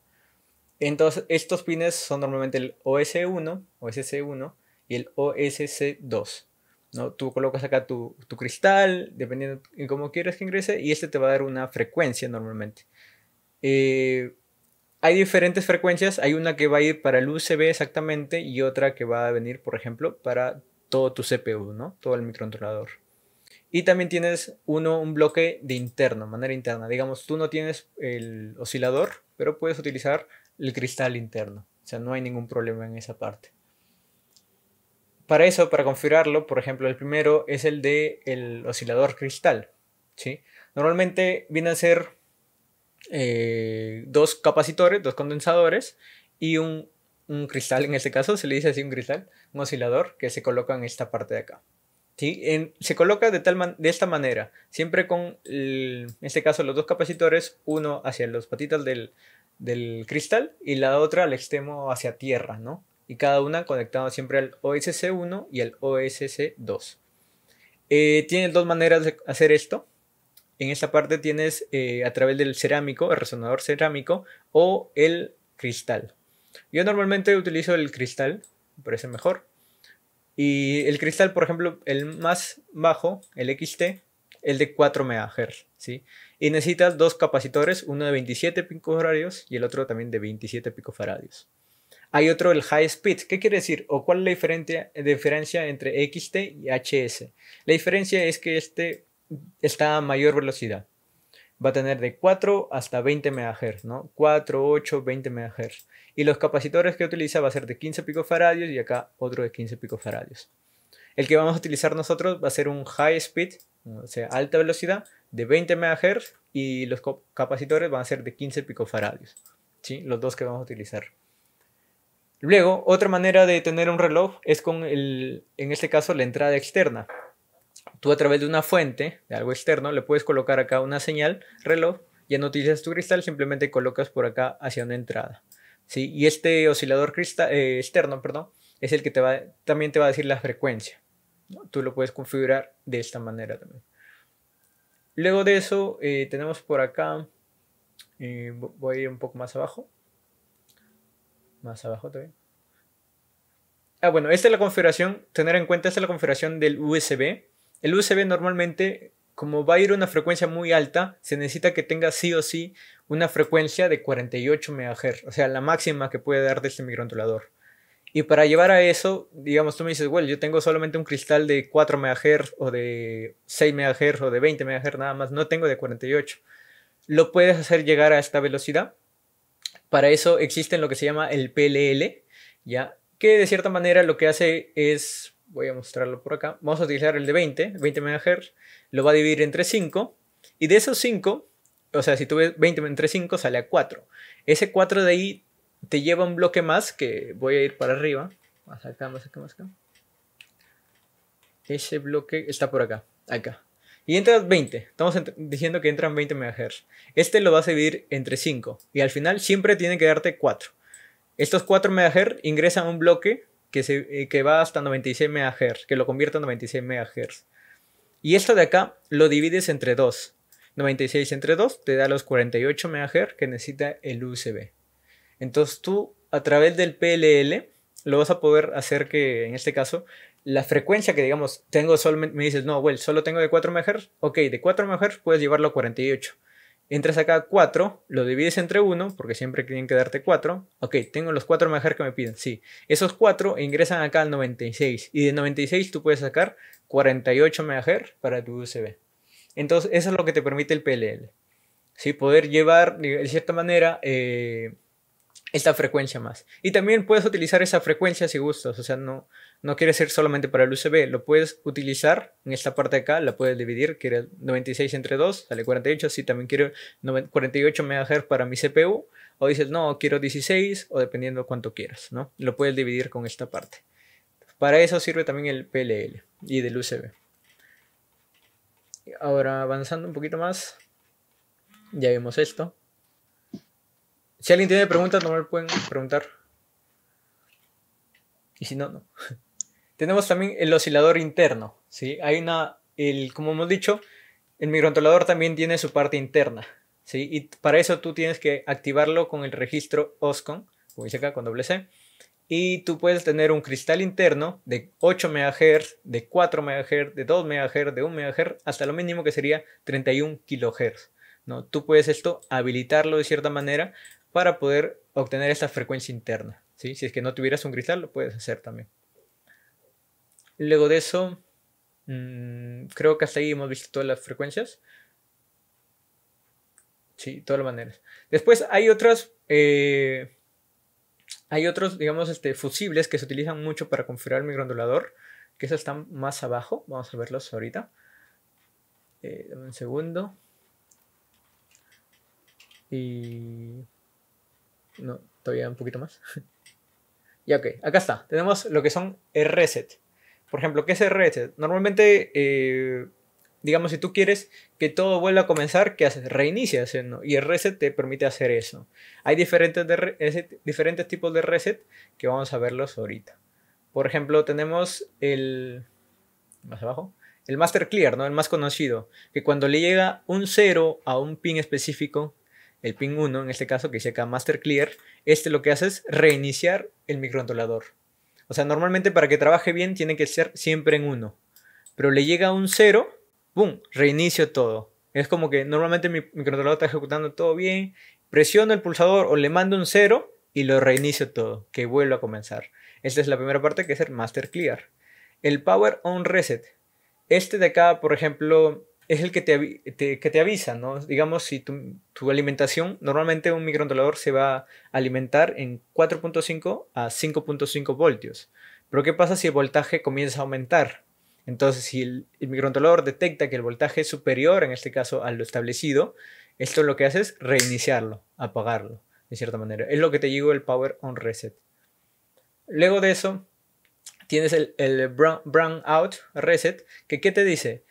Entonces, estos pines son normalmente el OS1, OSC1 y el OSC2. ¿no? Tú colocas acá tu, cristal, dependiendo de cómo quieres que ingrese, y este te va a dar una frecuencia normalmente. Eh, hay diferentes frecuencias, hay una que va a ir para el USB exactamente y otra que va a venir, por ejemplo, para todo tu CPU, ¿no? Todo el microcontrolador. Y también tienes uno, un bloque de interno, manera interna. Digamos, tú no tienes el oscilador, pero puedes utilizar el cristal interno. O sea, no hay ningún problema en esa parte. Para eso, para configurarlo, por ejemplo, el primero es el de el oscilador cristal. ¿sí? Normalmente viene a ser eh, dos capacitores, dos condensadores y un, cristal, en este caso se le dice así un cristal, un oscilador que se coloca en esta parte de acá. ¿sí? se coloca de, tal de esta manera, siempre con, en este caso, los dos capacitores, uno hacia los patitas del, del cristal y la otra al extremo hacia tierra, ¿no? Y cada una conectada siempre al OSC1 y al OSC2. Eh, tienes dos maneras de hacer esto. En esta parte tienes eh, a través del cerámico, el resonador cerámico o el cristal. Yo normalmente utilizo el cristal, me parece mejor. Y el cristal, por ejemplo, el más bajo, el XT, el de 4 MHz, ¿sí? Y necesitas dos capacitores, uno de 27 picofaradios y el otro también de 27 picofaradios. Hay otro, el high speed. ¿Qué quiere decir? ¿O cuál es la diferencia, diferencia entre XT y HS? La diferencia es que este está a mayor velocidad. Va a tener de 4 hasta 20 MHz, ¿no? 4, 8, 20 MHz. Y los capacitores que utiliza va a ser de 15 picofaradios y acá otro de 15 picofaradios. El que vamos a utilizar nosotros va a ser un high speed, o sea, alta velocidad, de 20 MHz y los capacitores van a ser de 15 picofaradios, ¿sí? los dos que vamos a utilizar. Luego, otra manera de tener un reloj es con, el, en este caso, la entrada externa. Tú a través de una fuente, de algo externo, le puedes colocar acá una señal, reloj, ya no utilizas tu cristal, simplemente colocas por acá hacia una entrada. ¿sí? Y este oscilador cristal, eh, externo perdón, es el que te va, también te va a decir la frecuencia. Tú lo puedes configurar de esta manera también. Luego de eso eh, tenemos por acá, eh, voy a ir un poco más abajo. Más abajo también. Ah, bueno, esta es la configuración, tener en cuenta, esta es la configuración del USB. El USB normalmente, como va a ir a una frecuencia muy alta, se necesita que tenga sí o sí una frecuencia de 48 MHz, o sea, la máxima que puede dar de este microcontrolador. Y para llevar a eso, digamos, tú me dices, bueno, yo tengo solamente un cristal de 4 MHz o de 6 MHz o de 20 MHz nada más, no tengo de 48. Lo puedes hacer llegar a esta velocidad. Para eso existen lo que se llama el PLL, ¿ya? Que de cierta manera lo que hace es, voy a mostrarlo por acá, vamos a utilizar el de 20, 20 MHz, lo va a dividir entre 5 y de esos 5, o sea, si tú ves 20 entre 5 sale a 4. Ese 4 de ahí te lleva un bloque más que voy a ir para arriba. Más acá, más acá, más acá. Ese bloque está por acá, acá. Y entras 20. Estamos diciendo que entran 20 MHz. Este lo vas a dividir entre 5. Y al final siempre tiene que darte 4. Estos 4 MHz ingresan a un bloque que, se, eh, que va hasta 96 MHz, que lo convierte en 96 MHz. Y esto de acá lo divides entre 2. 96 entre 2 te da los 48 MHz que necesita el USB. Entonces tú a través del PLL lo vas a poder hacer que en este caso la frecuencia que digamos tengo solamente me dices, no, well, solo tengo de 4 MHz, ok, de 4 MHz puedes llevarlo a 48. Entras acá a 4, lo divides entre 1, porque siempre tienen que darte 4. Ok, tengo los 4 MHz que me piden, sí. Esos 4 ingresan acá al 96. Y de 96 tú puedes sacar 48 MHz para tu USB. Entonces, eso es lo que te permite el PLL. ¿sí? Poder llevar, de cierta manera, eh, esta frecuencia más. Y también puedes utilizar esa frecuencia si gustas, o sea, no, no quiere ser solamente para el USB, lo puedes utilizar en esta parte de acá, la puedes dividir, quiere 96 entre 2, sale 48, si también quiero 48 MHz para mi CPU, o dices, no, quiero 16, o dependiendo cuánto quieras, ¿no? Lo puedes dividir con esta parte. Para eso sirve también el PLL y del USB. Ahora avanzando un poquito más, ya vimos esto. Si alguien tiene preguntas, no me pueden preguntar. Y si no, no. Tenemos también el oscilador interno. ¿sí? Hay una, el, como hemos dicho, el microcontrolador también tiene su parte interna. ¿sí? Y para eso tú tienes que activarlo con el registro OSCON, como dice acá con doble C. Y tú puedes tener un cristal interno de 8 MHz, de 4 MHz, de 2 MHz, de 1 MHz, hasta lo mínimo que sería 31 kHz. ¿no? Tú puedes esto habilitarlo de cierta manera para poder obtener esa frecuencia interna. ¿sí? Si es que no tuvieras un cristal, lo puedes hacer también. Luego de eso, mm, creo que hasta ahí hemos visto todas las frecuencias. Sí, todas las maneras. Después hay otras... Eh, hay otros, digamos, este, fusibles que se utilizan mucho para configurar el microondulador, que esos están más abajo. Vamos a verlos ahorita. Eh, un segundo. Y no, todavía un poquito más. ya, ok, acá está. Tenemos lo que son el reset. Por ejemplo, ¿qué es reset? Normalmente, eh, digamos, si tú quieres que todo vuelva a comenzar, ¿qué haces? Reinicias, Y el reset te permite hacer eso. Hay diferentes, diferentes tipos de reset que vamos a verlos ahorita. Por ejemplo, tenemos el... Más abajo el master clear, ¿no? El más conocido, que cuando le llega un 0 a un pin específico, el pin 1, en este caso que dice acá master clear, este lo que hace es reiniciar el microcontrolador. O sea, normalmente para que trabaje bien tiene que ser siempre en 1. Pero le llega un 0, ¡boom! Reinicio todo. Es como que normalmente mi microcontrolador está ejecutando todo bien, presiono el pulsador o le mando un 0 y lo reinicio todo, que vuelva a comenzar. Esta es la primera parte que es el master clear. El power on reset. Este de acá, por ejemplo, es el que te, que te avisa, ¿no? Digamos, si tu, alimentación, normalmente un microcontrolador se va a alimentar en 4.5 a 5.5 voltios. Pero ¿qué pasa si el voltaje comienza a aumentar? Entonces, si el, microcontrolador detecta que el voltaje es superior, en este caso, a lo establecido, esto lo que hace es reiniciarlo, apagarlo, de cierta manera. Es lo que te digo el Power On Reset. Luego de eso, tienes el, el Out Reset, que ¿qué te dice?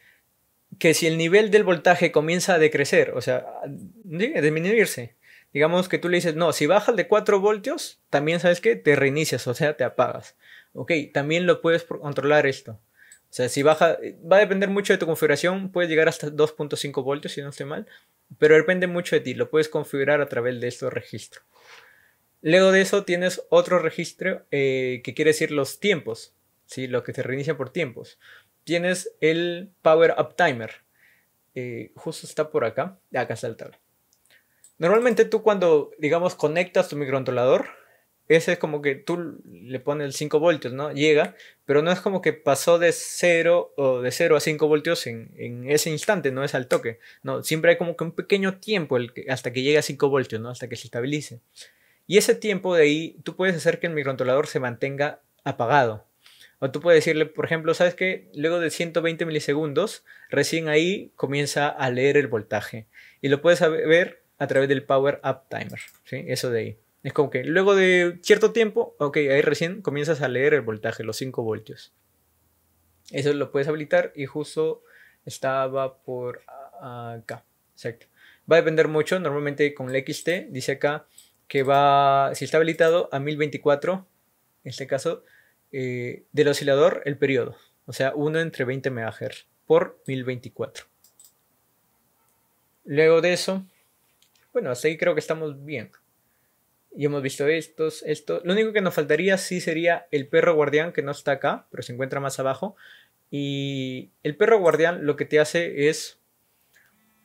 que si el nivel del voltaje comienza a decrecer, o sea, a disminuirse, digamos que tú le dices, no, si bajas de 4 voltios, también sabes que te reinicias, o sea, te apagas. Ok, también lo puedes controlar esto. O sea, si baja, va a depender mucho de tu configuración, Puede llegar hasta 2.5 voltios, si no estoy mal, pero depende mucho de ti, lo puedes configurar a través de estos registros. Luego de eso tienes otro registro eh, que quiere decir los tiempos, ¿sí? lo que se reinicia por tiempos tienes el Power Up Timer. Eh, justo está por acá. Acá está el tablero. Normalmente tú cuando, digamos, conectas tu microcontrolador, ese es como que tú le pones 5 voltios, ¿no? Llega, pero no es como que pasó de 0 o de 0 a 5 voltios en, ese instante, no es al toque, ¿no? Siempre hay como que un pequeño tiempo el hasta que llegue a 5 voltios, ¿no? Hasta que se estabilice. Y ese tiempo de ahí, tú puedes hacer que el microcontrolador se mantenga apagado, o tú puedes decirle, por ejemplo, ¿sabes qué? Luego de 120 milisegundos, recién ahí comienza a leer el voltaje. Y lo puedes ver a través del Power Up Timer, Eso de ahí. Es como que luego de cierto tiempo, ok, ahí recién comienzas a leer el voltaje, los 5 voltios. Eso lo puedes habilitar y justo estaba por acá. Exacto. Va a depender mucho, normalmente con el XT, dice acá que va, si está habilitado a 1024, en este caso, eh, del oscilador el periodo, o sea, 1 entre 20 MHz por 1024. Luego de eso, bueno, hasta ahí creo que estamos bien. Y hemos visto estos, esto. Lo único que nos faltaría sí sería el perro guardián que no está acá, pero se encuentra más abajo. Y el perro guardián lo que te hace es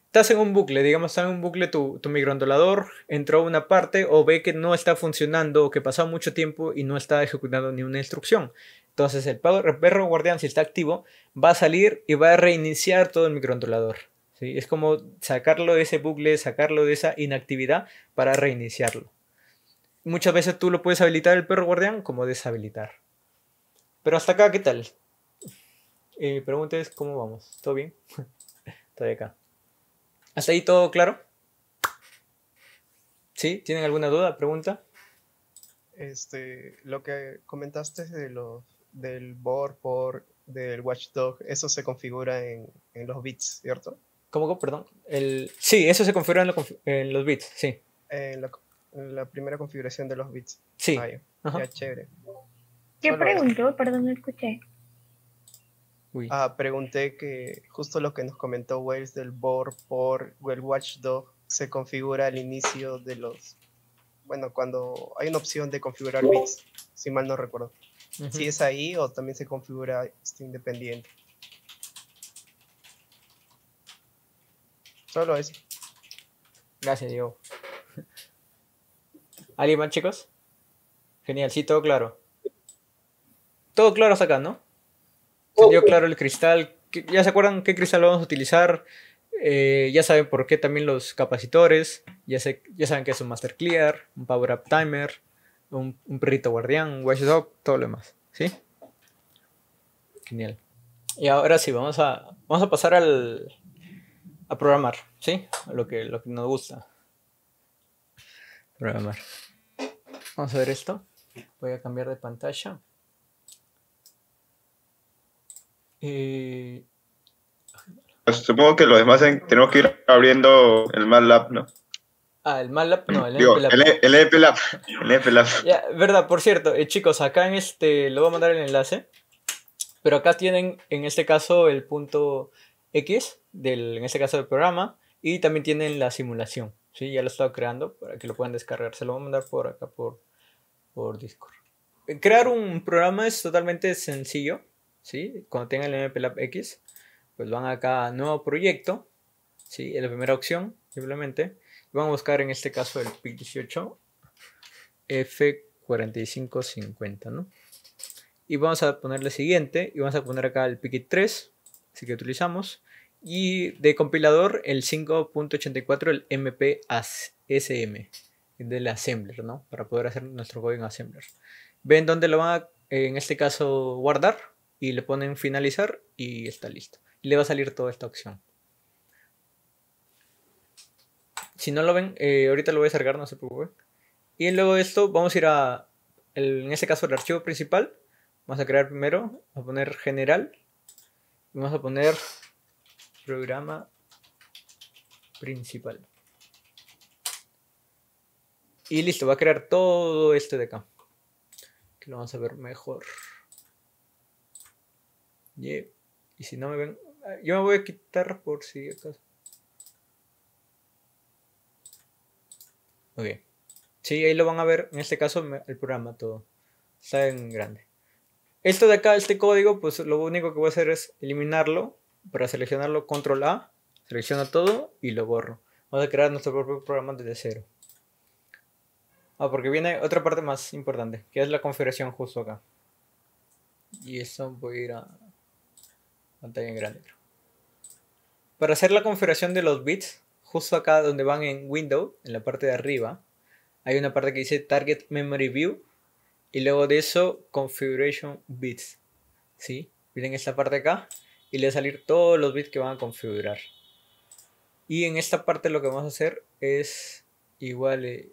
estás en un bucle, digamos, está en un bucle tu, tu microondulador, entró una parte o ve que no está funcionando o que pasó mucho tiempo y no está ejecutando ni una instrucción. Entonces el perro guardián, si está activo, va a salir y va a reiniciar todo el microcontrolador. ¿sí? Es como sacarlo de ese bucle, sacarlo de esa inactividad para reiniciarlo. Muchas veces tú lo puedes habilitar el perro guardián como deshabilitar. Pero hasta acá, ¿qué tal? mi eh, pregunta es, ¿cómo vamos? ¿Todo bien? Estoy acá. ¿Hasta ahí todo claro? ¿Sí? ¿Tienen alguna duda, pregunta? Este, lo que comentaste de los, del board por del watchdog, eso se configura en, los bits, ¿cierto? ¿Cómo? Perdón. El, sí, eso se configura en, los bits, sí. En la, primera configuración de los bits. Sí. Ah, chévere. ¿Qué Perdón, no escuché. Ah, pregunté que justo lo que nos comentó Wales del board por el Watchdog se configura al inicio de los. Bueno, cuando hay una opción de configurar bits, si mal no recuerdo. Si es ahí o también se configura este independiente. Solo eso. Gracias, Diego. ¿Alguien más, chicos? Genial, sí, todo claro. Todo claro hasta acá, ¿no? Yo, claro el cristal. Ya se acuerdan qué cristal vamos a utilizar. Eh, ya saben por qué también los capacitores. Ya, ya saben que es un Master Clear, un Power Up Timer, un, perrito guardián, un todo lo demás. ¿Sí? Genial. Y ahora sí, vamos a, vamos a pasar al, a programar, ¿sí? Lo que, lo que nos gusta. Programar. Vamos a ver esto. Voy a cambiar de pantalla. Eh, pues, supongo que los demás tenemos que ir abriendo el MATLAB, ¿no? Ah, el MATLAB, no, el EPLAB. El, MPLAB, e, el e e verdad, por cierto, eh, chicos, acá en este, lo voy a mandar el enlace, pero acá tienen, en este caso, el punto X, del, en este caso del programa, y también tienen la simulación, ¿sí? Ya lo he estado creando para que lo puedan descargar, se lo voy a mandar por acá, por, por Discord. Crear un programa es totalmente sencillo, cuando tengan el MPLAB X, pues van acá a nuevo proyecto, ¿sí? En la primera opción, simplemente. Van a buscar en este caso el PIC18 F4550, ¿no? Y vamos a ponerle siguiente y vamos a poner acá el PIC3, así que utilizamos. Y de compilador el 5.84, el MPSM, del assembler, ¿no? Para poder hacer nuestro código en assembler. Ven dónde lo van a, en este caso, guardar y le ponen finalizar y está listo. Y le va a salir toda esta opción. Si no lo ven, eh, ahorita lo voy a descargar, no se preocupen. Y luego de esto vamos a ir a, en este caso, el archivo principal. Vamos a crear primero, vamos a poner general. Y vamos a poner programa principal. Y listo, va a crear todo este de acá. Que lo vamos a ver mejor. Y si no me ven, ah, yo me voy a quitar por si acaso. Ok. Sí, ahí lo van a ver, en este caso el programa todo. Está en grande. Esto de acá, este código, pues lo único que voy a hacer es eliminarlo. Para seleccionarlo, control A, selecciona todo y lo borro. Vamos a crear nuestro propio programa desde cero. Ah, porque viene otra parte más importante, que es la configuración justo acá. Y eso voy a ir a en grande. Para hacer la configuración de los bits, justo acá donde van en Window, en la parte de arriba, hay una parte que dice Target Memory View y luego de eso Configuration Bits. ¿Sí? Miren esta parte acá y le va a salir todos los bits que van a configurar. Y en esta parte lo que vamos a hacer es igual eh,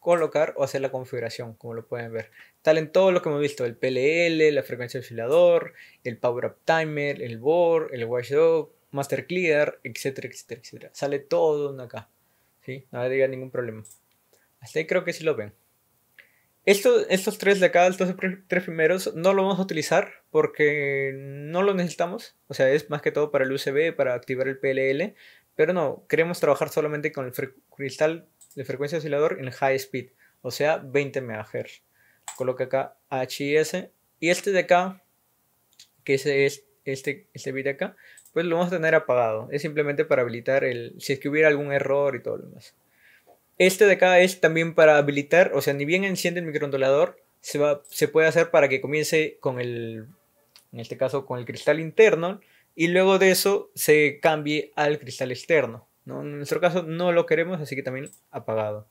colocar o hacer la configuración, como lo pueden ver. Tal en todo lo que hemos visto, el PLL, la frecuencia de oscilador, el Power Up Timer, el board, el watchdog, Master Clear, etcétera, etcétera, etcétera. Sale todo acá, ¿sí? No habría ningún problema. Hasta ahí creo que si lo ven. estos tres de acá, estos tres primeros, no lo vamos a utilizar porque no lo necesitamos. O sea, es más que todo para el USB, para activar el PLL. Pero no, queremos trabajar solamente con el cristal de frecuencia oscilador en high speed, o sea, 20 MHz. Coloca acá hs y este de acá, que ese es este, este bit acá, pues lo vamos a tener apagado. Es simplemente para habilitar el, si es que hubiera algún error y todo lo demás. Este de acá es también para habilitar, o sea, ni bien enciende el microondulador. se, va, se puede hacer para que comience con el, en este caso, con el cristal interno y luego de eso se cambie al cristal externo. En nuestro caso no lo queremos, así que también apagado.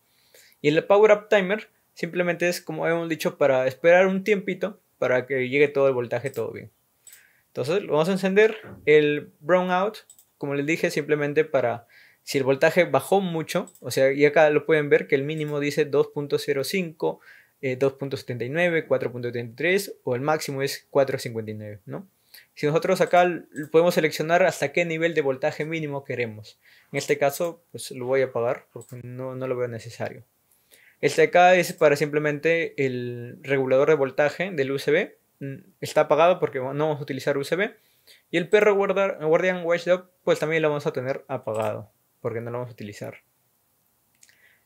Y el Power Up Timer simplemente es, como hemos dicho, para esperar un tiempito para que llegue todo el voltaje, todo bien. Entonces lo vamos a encender. El brownout, como les dije, simplemente para si el voltaje bajó mucho, o sea, y acá lo pueden ver que el mínimo dice 2.05, 2.79, 4.83 o el máximo es 4.59, ¿no? Si nosotros acá podemos seleccionar hasta qué nivel de voltaje mínimo queremos. En este caso, pues lo voy a apagar porque no, lo veo necesario. Este acá es para simplemente el regulador de voltaje del USB. Mm, está apagado porque no vamos a utilizar USB. Y el perro Guardian Watchdog, pues también lo vamos a tener apagado porque no lo vamos a utilizar.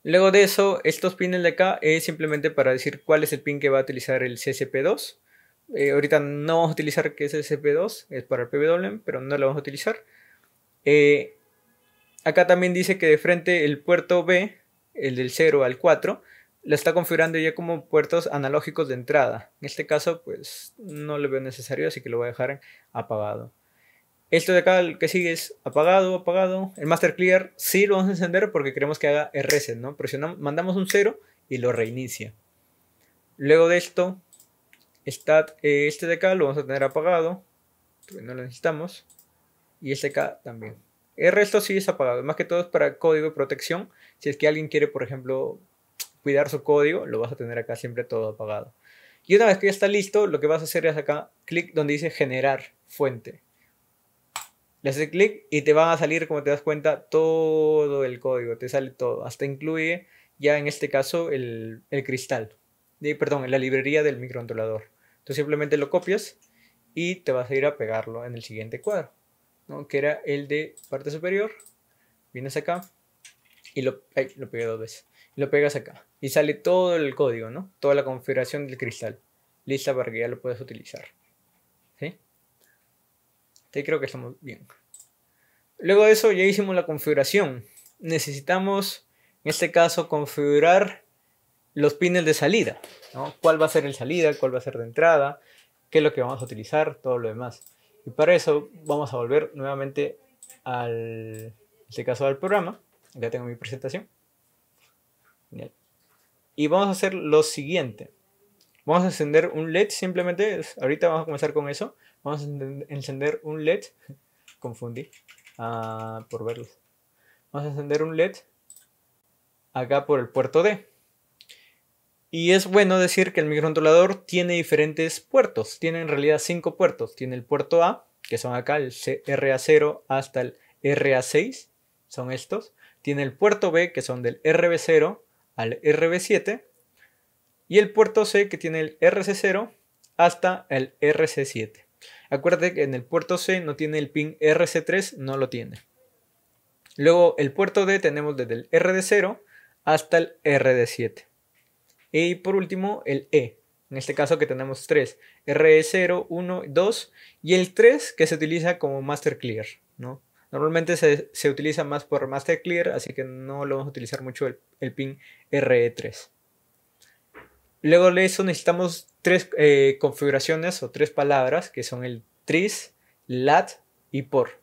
Luego de eso, estos pines de acá es simplemente para decir cuál es el pin que va a utilizar el CCP2. Eh, ahorita no vamos a utilizar que es el CP2, es para el PWM, pero no lo vamos a utilizar. Eh, acá también dice que de frente el puerto B, el del 0 al 4, Lo está configurando ya como puertos analógicos de entrada. En este caso, pues no lo veo necesario, así que lo voy a dejar apagado. Esto de acá, el que sigue es apagado, apagado. El master clear sí lo vamos a encender porque queremos que haga reset, ¿no? Presionamos, mandamos un 0 y lo reinicia. Luego de esto, eh, este de acá lo vamos a tener apagado. No lo necesitamos. Y este acá también. El resto sí es apagado. Más que todo es para código de protección. Si es que alguien quiere, por ejemplo, cuidar su código, lo vas a tener acá siempre todo apagado. Y una vez que ya está listo, lo que vas a hacer es acá, clic donde dice generar fuente. Le haces clic y te van a salir, como te das cuenta, todo el código. Te sale todo. Hasta incluye ya en este caso el, cristal. De, perdón, la librería del microcontrolador. Tú simplemente lo copias y te vas a ir a pegarlo en el siguiente cuadro, ¿no? que era el de parte superior. Vienes acá y lo, lo pegué dos veces. Y lo pegas acá y sale todo el código, ¿no? Toda la configuración del cristal. Lista para que ya lo puedas utilizar. ¿Sí? creo que estamos bien. Luego de eso ya hicimos la configuración. Necesitamos, en este caso, configurar los pines de salida, ¿no? ¿Cuál va a ser el salida? ¿Cuál va a ser de entrada? ¿Qué es lo que vamos a utilizar? Todo lo demás. Y para eso vamos a volver nuevamente al, en este caso al programa. Ya tengo mi presentación. Y vamos a hacer lo siguiente. Vamos a encender un LED simplemente. Ahorita vamos a comenzar con eso. Vamos a encender un LED. Confundí. Ah, por verlos. Vamos a encender un LED. Acá por el puerto D. Y es bueno decir que el microcontrolador tiene diferentes puertos, tiene en realidad cinco puertos. Tiene el puerto A, que son acá el RA0 hasta el RA6, son estos. Tiene el puerto B, que son del RB0 al RB7. Y el puerto C, que tiene el RC0 hasta el RC7. Acuérdate que en el puerto C no tiene el pin RC3, no lo tiene. Luego el puerto D tenemos desde el RD0 hasta el RD7. Y por último, el E. En este caso que tenemos tres, RE0, 1, 2 y el 3 que se utiliza como master clear, ¿no? Normalmente se, utiliza más por master clear, así que no lo vamos a utilizar mucho el, pin e RE3. Luego de eso necesitamos tres eh, configuraciones o tres palabras que son el tris, lat y por.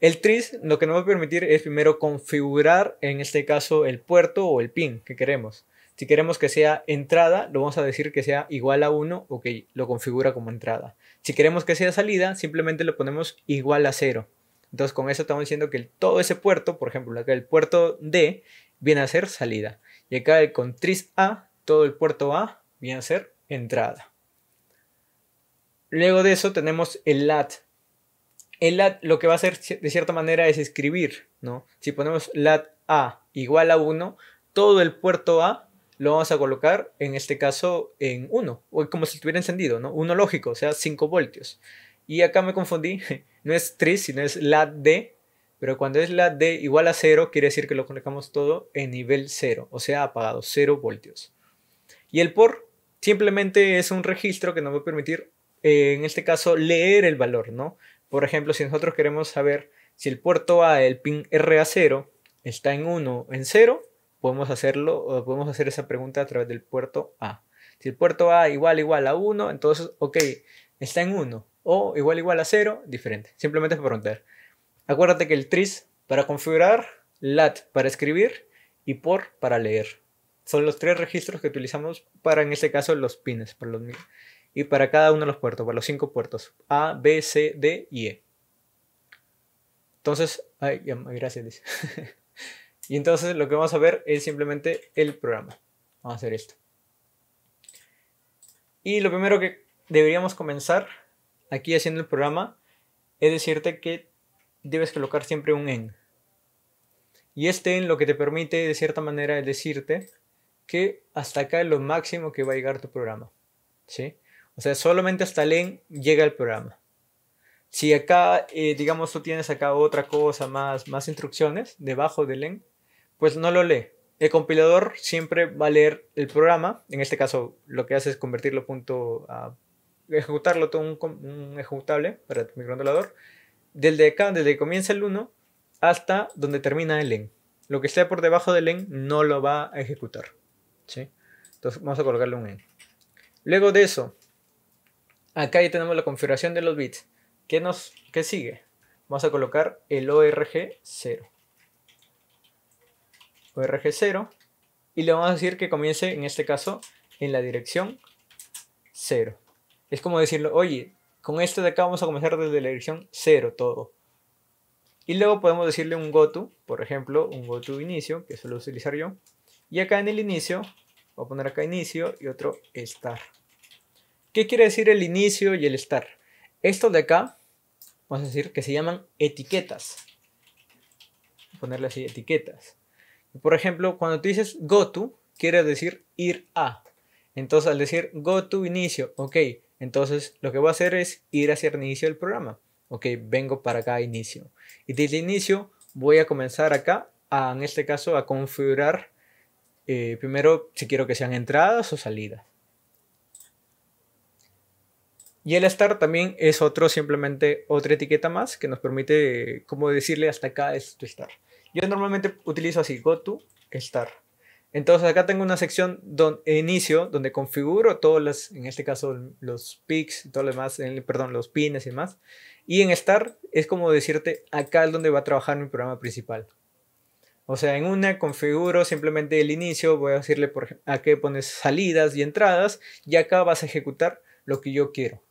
El tris lo que nos va a permitir es primero configurar en este caso el puerto o el pin que queremos. Si queremos que sea entrada, lo vamos a decir que sea igual a 1, que lo configura como entrada. Si queremos que sea salida, simplemente lo ponemos igual a 0. Entonces con eso estamos diciendo que todo ese puerto, por ejemplo, acá el puerto D viene a ser salida. Y acá con tris A, todo el puerto A viene a ser entrada. Luego de eso tenemos el lat. El lat lo que va a hacer de cierta manera es escribir, ¿no? Si ponemos lat A igual a 1, todo el puerto A lo vamos a colocar, en este caso, en 1, o como si estuviera encendido, ¿no? 1 lógico, o sea, 5 voltios. Y acá me confundí, no es 3 sino es la D, pero cuando es la D igual a 0, quiere decir que lo conectamos todo en nivel 0, o sea, apagado, 0 voltios. Y el por simplemente es un registro que nos va a permitir, eh, en este caso, leer el valor, ¿no? Por ejemplo, si nosotros queremos saber si el puerto A el pin RA0 está en 1 en 0, podemos hacerlo, o podemos hacer esa pregunta a través del puerto A. Si el puerto A igual igual a 1, entonces, ok, está en 1. O igual igual a 0, diferente. Simplemente es preguntar. Acuérdate que el tris para configurar, lat para escribir y por para leer. Son los tres registros que utilizamos para, en este caso, los pines. los, y para cada uno de los puertos, para los cinco puertos. A, B, C, D y E. Entonces, ay, gracias, dice. Y entonces lo que vamos a ver es simplemente el programa. Vamos a hacer esto. Y lo primero que deberíamos comenzar aquí haciendo el programa es decirte que debes colocar siempre un en. Y este en lo que te permite de cierta manera es decirte que hasta acá es lo máximo que va a llegar tu programa. ¿Sí? O sea, solamente hasta el en llega el programa. Si acá, eh, digamos, tú tienes acá otra cosa más, más instrucciones debajo del en, pues no lo lee. El compilador siempre va a leer el programa, en este caso lo que hace es convertirlo punto a ejecutarlo todo un, ejecutable para el microcontrolador, desde acá, desde que comienza el 1 hasta donde termina el en Lo que esté por debajo del en no lo va a ejecutar. ¿sí? Entonces vamos a colocarle un en. Luego de eso, acá ya tenemos la configuración de los bits. ¿Qué, nos, qué sigue? Vamos a colocar el ORG 0 o RG0 y le vamos a decir que comience en este caso en la dirección 0. Es como decirlo, oye, con este de acá vamos a comenzar desde la dirección 0 todo. Y luego podemos decirle un goto, por ejemplo, un goto inicio, que suelo utilizar yo. Y acá en el inicio, voy a poner acá inicio y otro estar ¿Qué quiere decir el inicio y el estar estos de acá, vamos a decir que se llaman etiquetas. Ponerle así, etiquetas. Por ejemplo, cuando tú dices go to, quiere decir ir a. Entonces, al decir go to inicio, ok, entonces lo que voy a hacer es ir hacia el inicio del programa. Ok, vengo para acá, inicio. Y desde inicio voy a comenzar acá, en este caso, a configurar eh, primero si quiero que sean entradas o salidas. Y el start también es otro, simplemente otra etiqueta más que nos permite, eh, como decirle, hasta acá es tu start. Yo normalmente utilizo así, to Star. Entonces acá tengo una sección donde inicio, donde configuro todos los, en este caso los pics, todo lo demás, perdón, los pines y más Y en Start es como decirte acá es donde va a trabajar mi programa principal. O sea, en una configuro simplemente el inicio, voy a decirle por, a qué pones salidas y entradas y acá vas a ejecutar lo que yo quiero.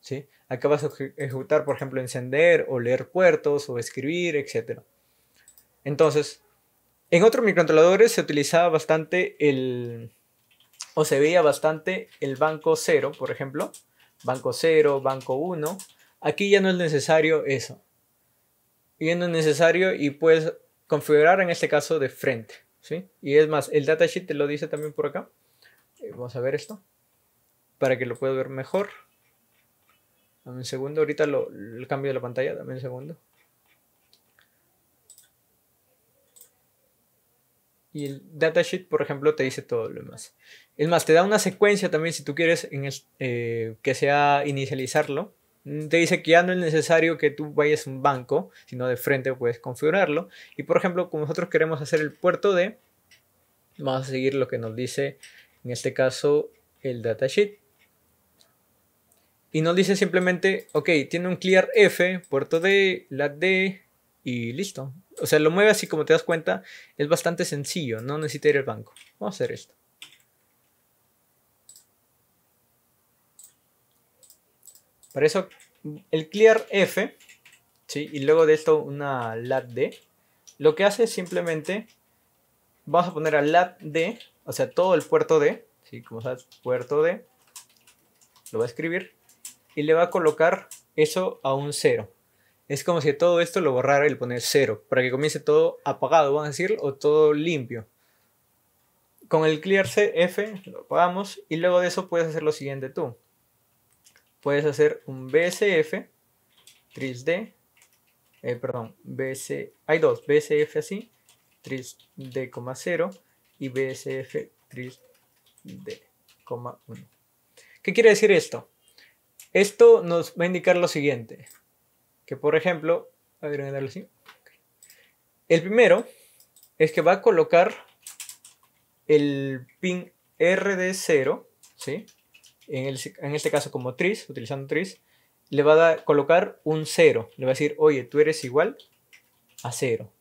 ¿sí? Acá vas a ejecutar, por ejemplo, encender o leer puertos o escribir, etcétera. Entonces, en otros microcontroladores se utilizaba bastante el, o se veía bastante el banco 0, por ejemplo, banco 0, banco 1. Aquí ya no es necesario eso. Ya no es necesario y puedes configurar en este caso de frente. ¿sí? Y es más, el datasheet te lo dice también por acá. Eh, vamos a ver esto para que lo puedas ver mejor. Dame un segundo, ahorita lo, cambio de la pantalla, dame un segundo. Y el datasheet, por ejemplo, te dice todo lo demás. Es más, te da una secuencia también si tú quieres en eh, que sea inicializarlo. Mm, te dice que ya no es necesario que tú vayas un banco, sino de frente puedes configurarlo. Y por ejemplo, como nosotros queremos hacer el puerto D vamos a seguir lo que nos dice, en este caso, el datasheet. Y nos dice simplemente, ok, tiene un clear F, puerto D, la D y listo o sea, lo mueve así como te das cuenta, es bastante sencillo, no necesita ir al banco. Vamos a hacer esto. Para eso, el clear F, ¿sí? y luego de esto una lat D, lo que hace es simplemente, vamos a poner a lat D, o sea, todo el puerto D, ¿sí? como sabes, puerto D, lo va a escribir, y le va a colocar eso a un cero es como si todo esto lo borrara y le poner cero, para que comience todo apagado, vamos a decir, o todo limpio. Con el clear cf lo apagamos y luego de eso puedes hacer lo siguiente tú. Puedes hacer un BCF 3D, eh, perdón, BC, hay dos, BCF así, 3D,0 y BCF 3D,1. ¿Qué quiere decir esto? Esto nos va a indicar lo siguiente. Que por ejemplo, a El primero es que va a colocar el pin RD0, ¿sí? En, este caso como tris, utilizando tris, le va a colocar un 0. Le va a decir, oye, tú eres igual a 0.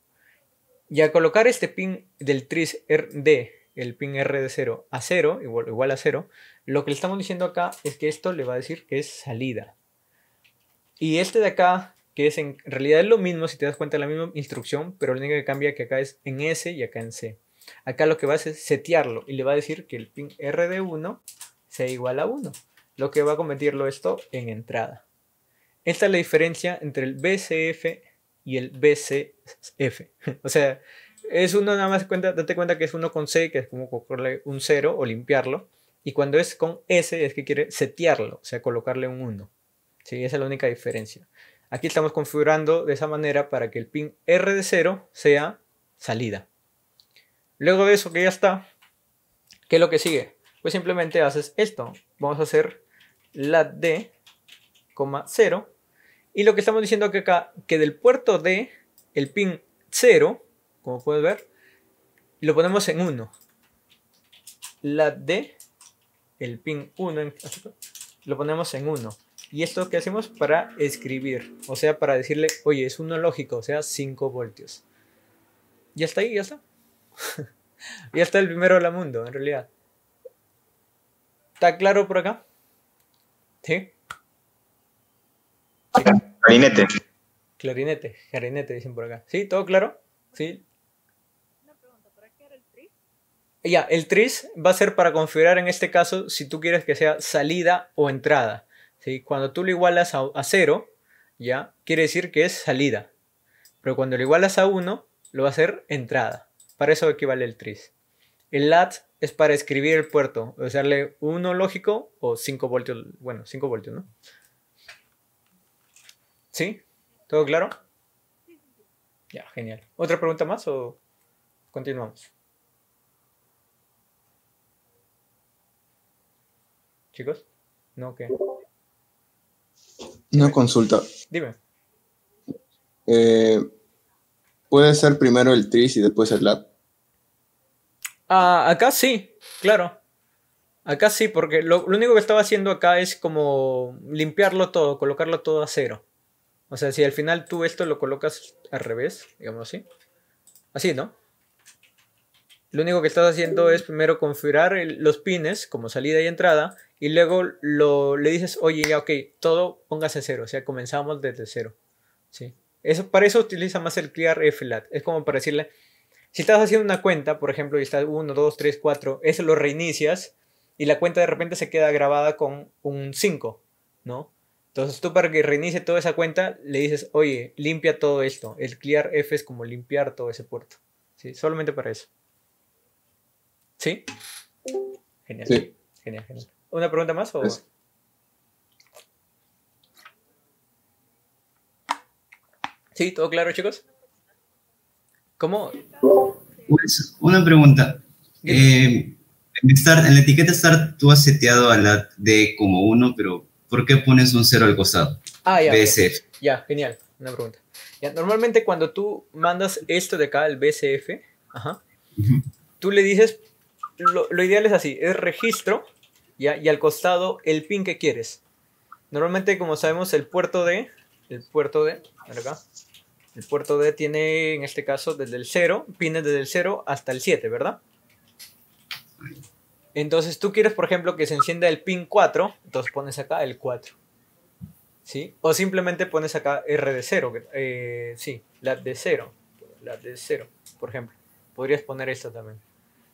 Y al colocar este pin del tris RD, er, el pin RD0 a 0, igual, igual a 0, lo que le estamos diciendo acá es que esto le va a decir que es salida. Y este de acá, que es en realidad es lo mismo, si te das cuenta, la misma instrucción, pero lo único que cambia que acá es en S y acá en C. Acá lo que va a hacer es setearlo y le va a decir que el pin R de 1 sea igual a 1, lo que va a convertirlo esto en entrada. Esta es la diferencia entre el BCF y el BCF. o sea, es uno nada más, cuenta, date cuenta que es uno con C, que es como colocarle un 0 o limpiarlo. Y cuando es con S es que quiere setearlo, o sea, colocarle un 1. Sí, esa es la única diferencia. Aquí estamos configurando de esa manera para que el pin R de 0 sea salida. Luego de eso que ya está, ¿qué es lo que sigue? Pues simplemente haces esto. Vamos a hacer la D, 0. Y lo que estamos diciendo que acá, que del puerto D, el pin 0, como puedes ver, lo ponemos en 1. La D, el pin 1, lo ponemos en 1. ¿Y esto que hacemos? Para escribir, o sea, para decirle, oye, es uno lógico, o sea, 5 voltios. Ya está ahí, ya está. ya está el primero de la mundo, en realidad. ¿Está claro por acá? ¿Sí? Clarinete. Clarinete, clarinete, dicen por acá. ¿Sí? ¿Todo claro? ¿Sí? Una ¿para qué era el Ya, el tris va a ser para configurar en este caso si tú quieres que sea salida o entrada. Cuando tú lo igualas a, 0, ¿ya? Quiere decir que es salida. Pero cuando lo igualas a 1, lo va a ser entrada. Para eso equivale el tris. El lat es para escribir el puerto, o sea, darle 1 lógico o 5 voltios, bueno, 5 voltios, ¿no? ¿Sí? ¿Todo claro? Ya, genial. ¿Otra pregunta más o continuamos? Chicos, ¿no qué? Una consulta. Dime. Eh, ¿Puede ser primero el TRIS y después el LAB? Ah, acá sí, claro. Acá sí, porque lo, único que estaba haciendo acá es como limpiarlo todo, colocarlo todo a cero. O sea, si al final tú esto lo colocas al revés, digamos así. Así, ¿no? Lo único que estás haciendo es primero configurar los pines como salida y entrada y luego lo, le dices, oye, ya, ok, todo póngase a cero, o sea, comenzamos desde cero. ¿sí? Eso, para eso utiliza más el clear flat. Es como para decirle, si estás haciendo una cuenta, por ejemplo, y estás 1, 2, 3, 4, eso lo reinicias y la cuenta de repente se queda grabada con un 5, ¿no? Entonces tú para que reinicie toda esa cuenta le dices, oye, limpia todo esto. El clear F es como limpiar todo ese puerto. ¿Sí? Solamente para eso. ¿Sí? Genial. Sí. Genial, genial. ¿Una pregunta más o...? ¿Sí? ¿Todo claro, chicos? ¿Cómo? Pues, una pregunta. Eh, en, la etiqueta Start tú has seteado a la de como uno, pero ¿por qué pones un cero al costado? Ah, ya. BSF. Ya, genial. Una pregunta. normalmente cuando tú mandas esto de acá, el BCF, tú le dices, lo, lo, ideal es así, es registro y al costado el pin que quieres. Normalmente, como sabemos, el puerto D, el puerto D, acá, el puerto D tiene, en este caso, desde el 0, pines desde el 0 hasta el 7, ¿verdad? Entonces tú quieres, por ejemplo, que se encienda el pin 4, entonces pones acá el 4. ¿Sí? O simplemente pones acá R de 0, eh, sí, la de 0, la de 0, por ejemplo. Podrías poner esta también.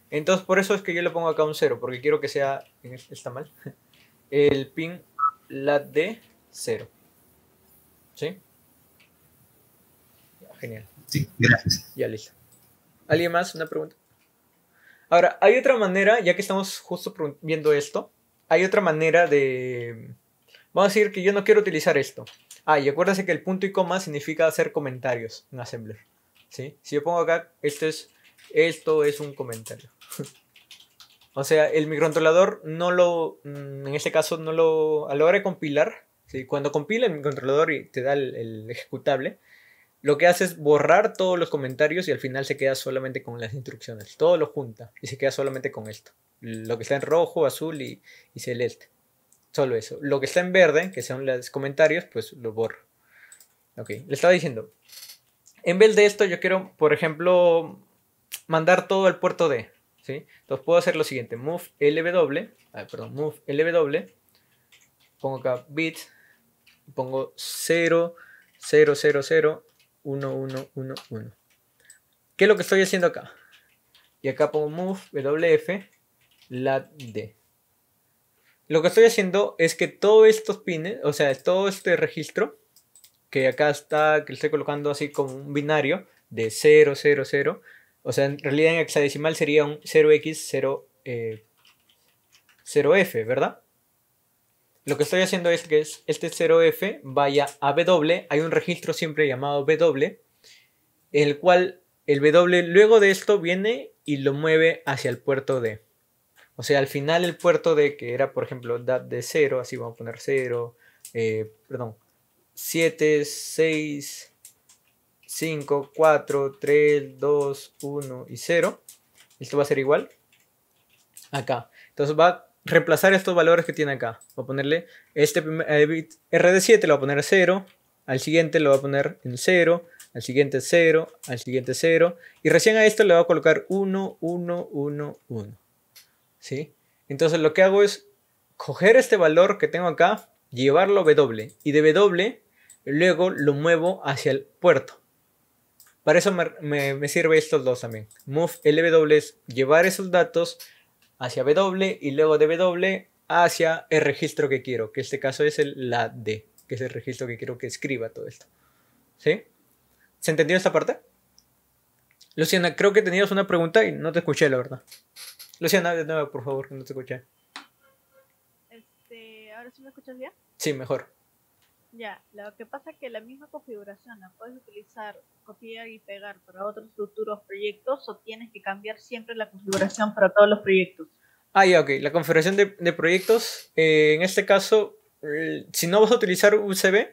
Entonces, por eso es que yo le pongo acá un 0, porque quiero que sea, está mal, el pin lat de 0. ¿Sí? Genial. Sí, gracias. Ya listo. ¿Alguien más? ¿Una pregunta? Ahora, hay otra manera, ya que estamos justo viendo esto, hay otra manera de... Vamos a decir que yo no quiero utilizar esto. Ah, y acuérdense que el punto y coma significa hacer comentarios en Assembler. ¿sí? Si yo pongo acá, esto es esto es un comentario. o sea, el microcontrolador no lo, mm, en este caso, no lo, a la hora de compilar, si cuando compila el microcontrolador y te da el, ejecutable, lo que hace es borrar todos los comentarios y al final se queda solamente con las instrucciones. Todo lo junta y se queda solamente con esto. Lo que está en rojo, azul y, y celeste. Solo eso. Lo que está en verde, que son los comentarios, pues lo borro. Ok, le estaba diciendo. En vez de esto, yo quiero, por ejemplo, mandar todo al puerto D. ¿sí? Entonces puedo hacer lo siguiente, move lw, perdón, move lw, pongo acá bit, pongo 0, 0, 0, 0, 1, 1, 1, ¿Qué es lo que estoy haciendo acá? Y acá pongo move wf, lat d. Lo que estoy haciendo es que todos estos pines, o sea, todo este registro, que acá está, que estoy colocando así como un binario de 0, 0, 0, o sea, en realidad en hexadecimal sería un 0x0, eh, f ¿verdad? Lo que estoy haciendo es que este 0f vaya a w, hay un registro siempre llamado w, en el cual el w luego de esto viene y lo mueve hacia el puerto D. O sea, al final el puerto D, que era por ejemplo dat de 0, así vamos a poner 0, eh, perdón, 7, 6, 5, 4, 3, 2, 1 y 0. Esto va a ser igual acá. Entonces va a reemplazar estos valores que tiene acá. Va a ponerle este primer eh, bit RD7 lo va a poner a 0, al siguiente lo va a poner en 0, al siguiente 0, al siguiente 0 y recién a esto le va a colocar 1, 1, 1, 1. ¿Sí? Entonces lo que hago es coger este valor que tengo acá, llevarlo a W y de W luego lo muevo hacia el puerto. Para eso me, me, sirve estos dos también. Move LW es llevar esos datos hacia W y luego de W hacia el registro que quiero, que en este caso es el, la D, que es el registro que quiero que escriba todo esto. ¿Sí? ¿Se entendió esta parte? Luciana, creo que tenías una pregunta y no te escuché, la verdad. Luciana, de nuevo, por favor, no te escuché. Este, ¿Ahora sí me escuchas bien? Sí, mejor. Ya, lo que pasa es que la misma configuración la puedes utilizar, copiar y pegar para otros futuros proyectos o tienes que cambiar siempre la configuración para todos los proyectos. Ah, ya, ok. La configuración de, proyectos, eh, en este caso, eh, si no vas a utilizar UCB,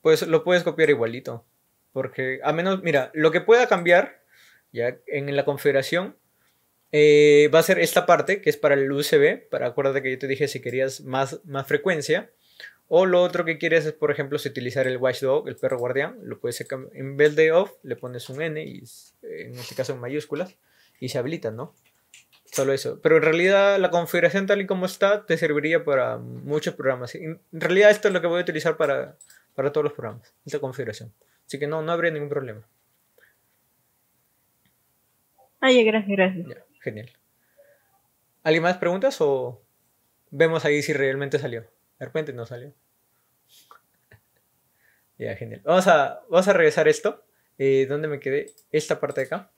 pues lo puedes copiar igualito. Porque, a menos, mira, lo que pueda cambiar ya en la configuración eh, va a ser esta parte que es para el UCB, para acuérdate que yo te dije si querías más, más frecuencia. O lo otro que quieres es, por ejemplo, si utilizar el watchdog, el perro guardián, lo puedes en vez de off, le pones un N, y eh, en este caso en mayúsculas, y se habilita ¿no? Solo eso. Pero en realidad la configuración tal y como está te serviría para muchos programas. En realidad esto es lo que voy a utilizar para, todos los programas, esta configuración. Así que no, no habría ningún problema. Ay, ah, gracias, gracias. genial. ¿Alguien más preguntas o vemos ahí si realmente salió? De repente no salió. ya, genial. Vamos a, vamos a regresar esto. Donde eh, ¿Dónde me quedé? Esta parte de acá.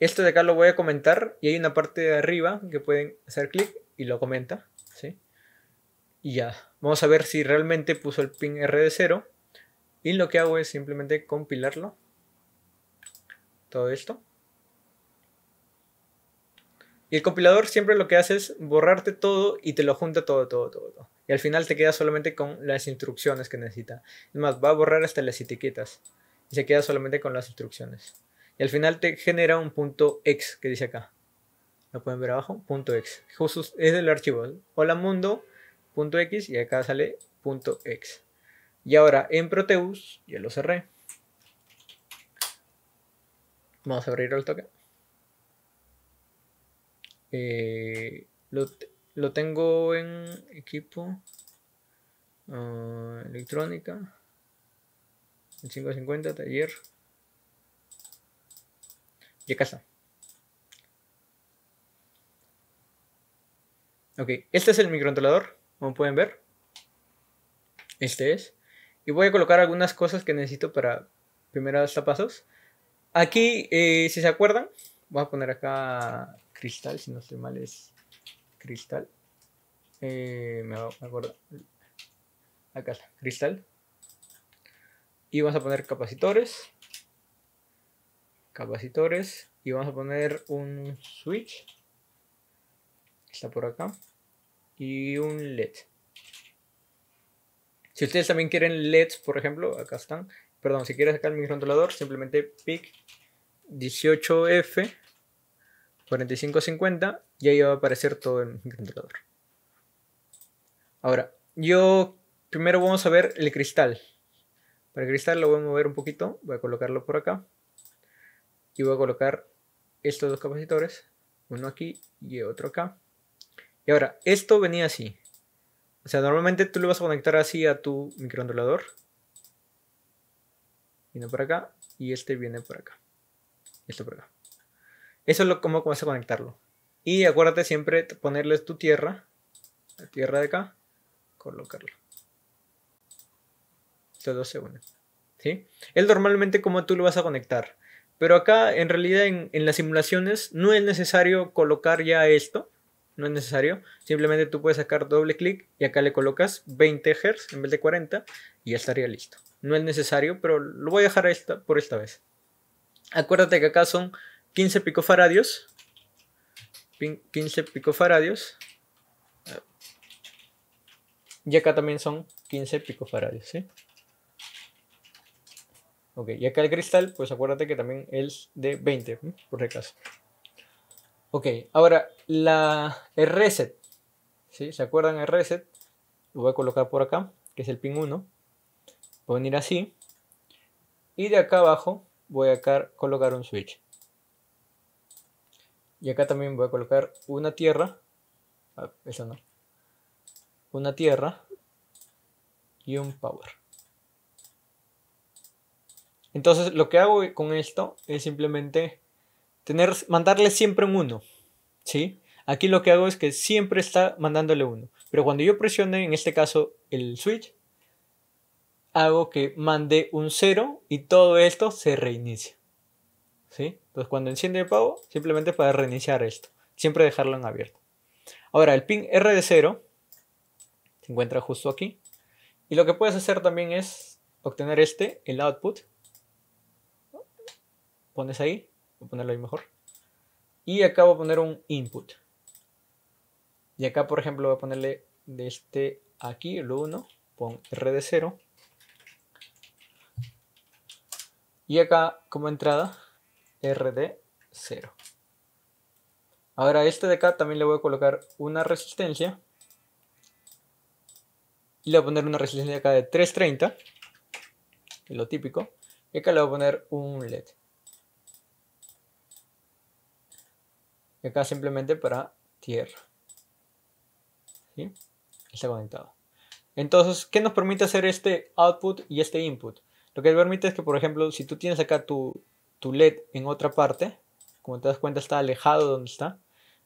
Esto de acá lo voy a comentar y hay una parte de arriba que pueden hacer clic y lo comenta. ¿sí? Y ya, vamos a ver si realmente puso el pin R de 0. Y lo que hago es simplemente compilarlo. Todo esto. Y el compilador siempre lo que hace es borrarte todo y te lo junta todo, todo, todo. Y al final te queda solamente con las instrucciones que necesita. Es más, va a borrar hasta las etiquetas. Y se queda solamente con las instrucciones. Y al final te genera un punto ex que dice acá. Lo pueden ver abajo, punto ex. Justo es el archivo. ¿eh? Hola mundo, y acá sale punto ex. Y ahora en Proteus, ya lo cerré. Vamos a abrir el toque. Eh, lo, tengo en equipo ah, electrónica. El 550, taller. Y acá está. Ok, este es el microcontrolador, como pueden ver. Este es. Y voy a colocar algunas cosas que necesito para primeros pasos Aquí, eh, si se acuerdan, voy a poner acá Cristal, si no estoy mal, es Cristal. Eh, me acuerdo. Acá está, Cristal. Y vamos a poner capacitores. Capacitores. Y vamos a poner un switch. Está por acá. Y un LED. Si ustedes también quieren LEDs, por ejemplo, acá están. Perdón, si quieres sacar el microcontrolador, simplemente pick 18F 45-50 y ahí va a aparecer todo el microcontrolador. Ahora, yo primero vamos a ver el cristal. Para el cristal lo voy a mover un poquito, voy a colocarlo por acá. Y voy a colocar estos dos capacitores, uno aquí y otro acá. Y ahora, esto venía así. O sea, normalmente tú lo vas a conectar así a tu microcontrolador. Viene por acá y este viene por acá. esto por acá. Eso es lo, cómo vas a conectarlo. Y acuérdate siempre ponerles tu tierra, la tierra de acá, colocarlo. Estos dos se ¿sí? Es normalmente como tú lo vas a conectar. Pero acá, en realidad, en, las simulaciones no es necesario colocar ya esto. No es necesario. Simplemente tú puedes sacar doble clic y acá le colocas 20 Hz en vez de 40 y ya estaría listo. No es necesario, pero lo voy a dejar por esta vez. Acuérdate que acá son 15 picofaradios. 15 picofaradios. Y acá también son 15 picofaradios, ¿sí? Ok, y acá el cristal, pues acuérdate que también es de 20, por si acaso. Ok, ahora la, el reset. ¿sí? ¿Se acuerdan el reset? Lo voy a colocar por acá, que es el pin 1. Voy a venir así. Y de acá abajo voy a colocar un switch. Y acá también voy a colocar una tierra. Ah, Eso no. Una tierra y un power. Entonces lo que hago con esto es simplemente tener, mandarle siempre un 1. ¿sí? Aquí lo que hago es que siempre está mandándole 1. Pero cuando yo presione, en este caso, el switch, hago que mande un 0 y todo esto se reinicia. Entonces cuando enciende el pavo, simplemente para reiniciar esto, siempre dejarlo en abierto. Ahora, el pin R de 0 se encuentra justo aquí. Y lo que puedes hacer también es obtener este, el output. Pones ahí, voy a ponerlo ahí mejor. Y acá voy a poner un input. Y acá, por ejemplo, voy a ponerle de este aquí, el 1, pon R de 0. Y acá como entrada RD0. Ahora este de acá también le voy a colocar una resistencia. Y le voy a poner una resistencia acá de 330, lo típico. Y acá le voy a poner un LED. Y acá simplemente para tierra. ¿Sí? Está conectado. Entonces, ¿qué nos permite hacer este output y este input? Lo que permite es que, por ejemplo, si tú tienes acá tu, tu LED en otra parte, como te das cuenta está alejado de donde está,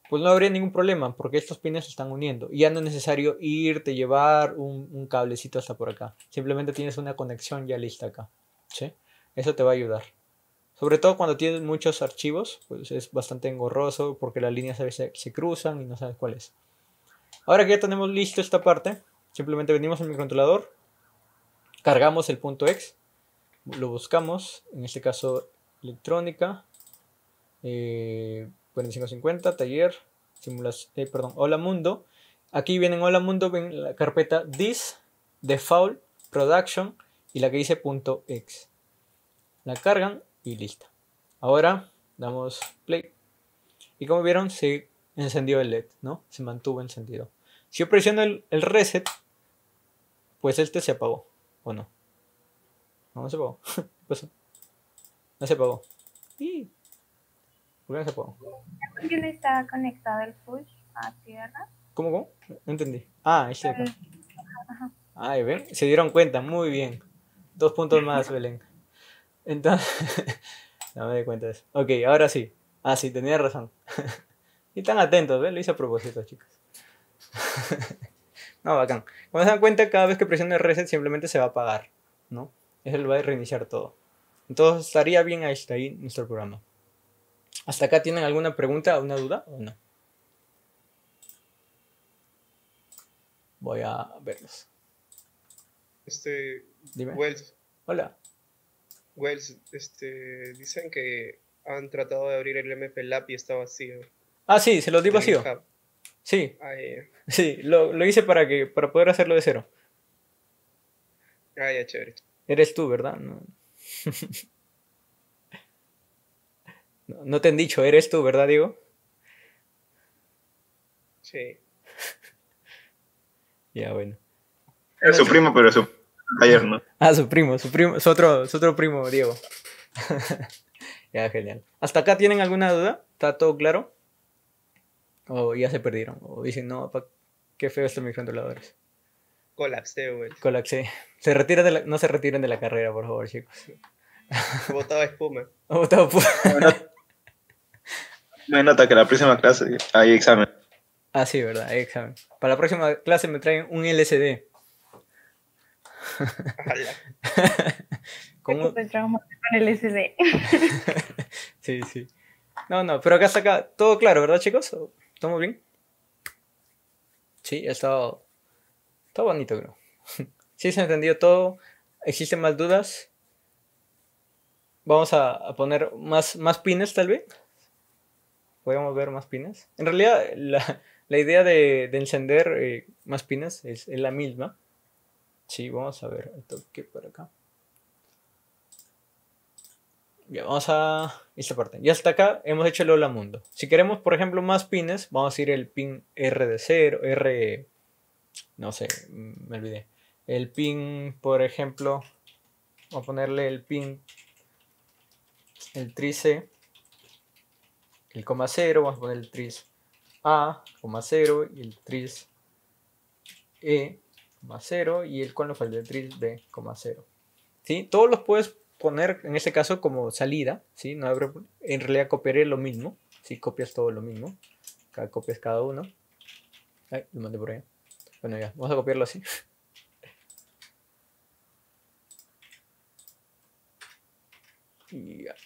pues no habría ningún problema porque estos pines se están uniendo y ya no es necesario irte, llevar un, cablecito hasta por acá. Simplemente tienes una conexión ya lista acá. ¿sí? Eso te va a ayudar. Sobre todo cuando tienes muchos archivos, pues es bastante engorroso porque las líneas a veces se cruzan y no sabes cuál es. Ahora que ya tenemos listo esta parte, simplemente venimos al microcontrolador, cargamos el punto X, lo buscamos, en este caso electrónica, 4550, eh, taller, simulas eh, perdón, Hola Mundo. Aquí vienen Hola Mundo, ven la carpeta this, default, production y la que dice x La cargan y lista. Ahora damos play. Y como vieron, se encendió el LED, ¿no? Se mantuvo encendido. Si yo presiono el, reset, pues este se apagó, ¿o no? No, se apagó. Pues no se apagó ¿Por qué no se apagó? ¿Por no está conectado el push a tierra? ¿Cómo, cómo? No entendí. Ah, este acá. Ahí ven, se dieron cuenta, muy bien. Dos puntos más, Belén. Entonces, no me di cuenta de eso. Ok, ahora sí. Ah, sí, tenía razón. y tan atentos, ¿ves? Lo hice a propósito, chicos. no, bacán. Cuando se dan cuenta, cada vez que presione reset simplemente se va a apagar, ¿no? es el va a reiniciar todo. Entonces estaría bien hasta este ahí nuestro programa. ¿Hasta acá tienen alguna pregunta, una duda o no? Voy a verlos. Este. Dime. Hola. Wells, este. Dicen que han tratado de abrir el MP Lab y está vacío. Ah, sí, se lo di vacío. Sí. Ah, sí, lo, hice para que para poder hacerlo de cero. Ah, ya, chévere. Eres tú, ¿verdad? No. no te han dicho, eres tú, ¿verdad, Diego? Sí. ya, bueno. Es su primo, pero su ayer, ¿no? Ah, su primo, su primo, su otro, otro primo, Diego. ya, genial. ¿Hasta acá tienen alguna duda? ¿Está todo claro? O ya se perdieron. O dicen, no, qué feo mis controladores. Colapsé, güey. Colapsé. Se de no se retiren de la carrera, por favor, chicos. He espuma. Me nota que la próxima clase hay examen. Ah, sí, verdad, hay examen. Para la próxima clase me traen un LCD. ¿Cómo? con LCD. sí, sí. No, no, pero acá acá. todo claro, ¿verdad, chicos? ¿Todo bien? Sí, estado, está bonito, bro. Sí, se ha entendido todo. ¿Existen más dudas? Vamos a, poner más, más pines, tal vez. Podemos ver más pines. En realidad, la, idea de, encender eh, más pines es, la misma. Sí, vamos a ver el toque por acá. Ya, vamos a esta parte. Y hasta acá hemos hecho el hola mundo. Si queremos, por ejemplo, más pines, vamos a ir el pin R de 0, R... No sé, me olvidé. El pin, por ejemplo, vamos a ponerle el pin el trice, el coma cero, vamos a poner el tris A, coma 0, y el tris E, coma 0, y el con falta el tris b coma 0. ¿Sí? Todos los puedes poner, en este caso, como salida, ¿sí? No en realidad copiaré lo mismo, si Copias todo lo mismo, cada, copias cada uno. Ay, lo mandé por ahí, Bueno, ya, vamos a copiarlo así.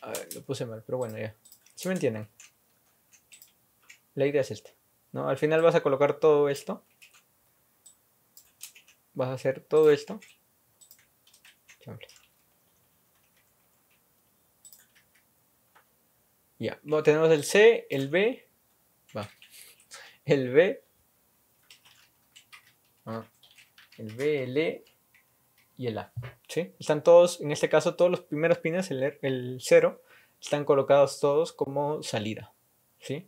Ah, lo puse mal, pero bueno, ya. Si me entienden. La idea es esta. ¿no? Al final vas a colocar todo esto. Vas a hacer todo esto. Ya, tenemos el C, el B. Va. El B. Ah. el B, el E, y el A. ¿sí? Están todos, en este caso, todos los primeros pines, el, el 0, están colocados todos como salida. ¿sí?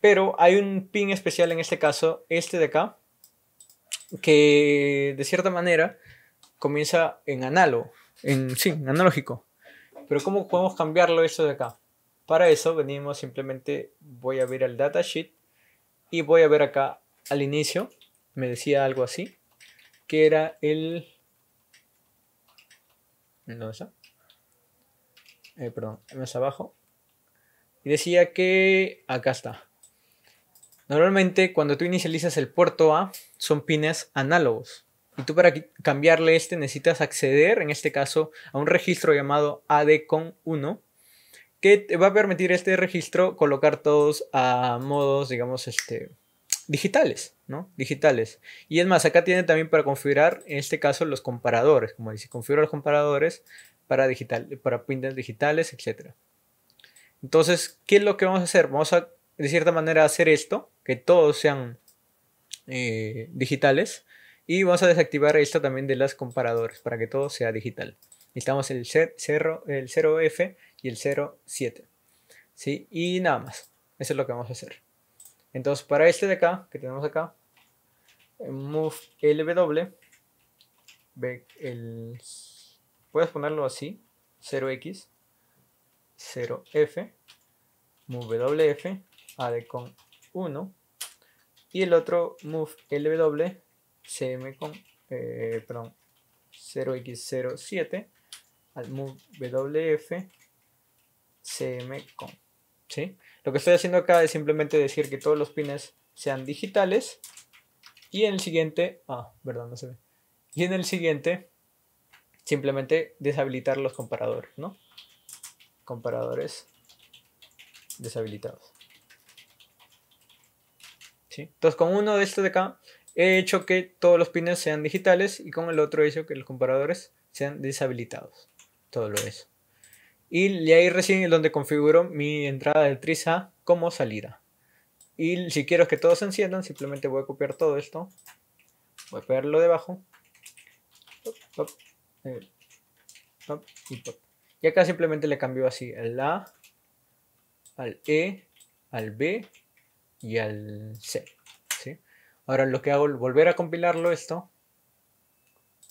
Pero hay un pin especial en este caso, este de acá, que de cierta manera comienza en análogo, en, sí, analógico. Pero ¿cómo podemos cambiarlo esto de acá? Para eso venimos simplemente, voy a ver el datasheet y voy a ver acá al inicio, me decía algo así, que era el no, eh, perdón, más abajo. Y decía que acá está. Normalmente cuando tú inicializas el puerto A son pines análogos. Y tú para cambiarle este necesitas acceder, en este caso, a un registro llamado ADCON1, que te va a permitir este registro colocar todos a modos, digamos, este, digitales. Digitales. Y es más, acá tiene también para configurar, en este caso, los comparadores. Como dice, configura los comparadores para, digital, para pintas digitales, etc. Entonces, ¿qué es lo que vamos a hacer? Vamos a, de cierta manera, hacer esto, que todos sean eh, digitales. Y vamos a desactivar esto también de las comparadores para que todo sea digital. Necesitamos el, 0, el 0F y el 07. ¿sí? Y nada más. Eso es lo que vamos a hacer. Entonces, para este de acá, que tenemos acá, move LW, el, puedes ponerlo así, 0x, 0f, move WF, de con 1, y el otro move LW, cm con, eh, perdón, 0x07, al move WF, cm con, ¿sí? Lo que estoy haciendo acá es simplemente decir que todos los pines sean digitales y en el siguiente, ah, perdón, no se ve. Y en el siguiente, simplemente deshabilitar los comparadores, ¿no? Comparadores deshabilitados. Entonces, con uno de estos de acá, he hecho que todos los pines sean digitales y con el otro he hecho que los comparadores sean deshabilitados. Todo lo eso. Y ahí recién es donde configuro mi entrada de trisa como salida. Y si quiero que todos se enciendan, simplemente voy a copiar todo esto. Voy a pegarlo debajo. Eh, y acá simplemente le cambio así al A, al E, al B y al C. Ahora lo que hago es volver a compilarlo esto.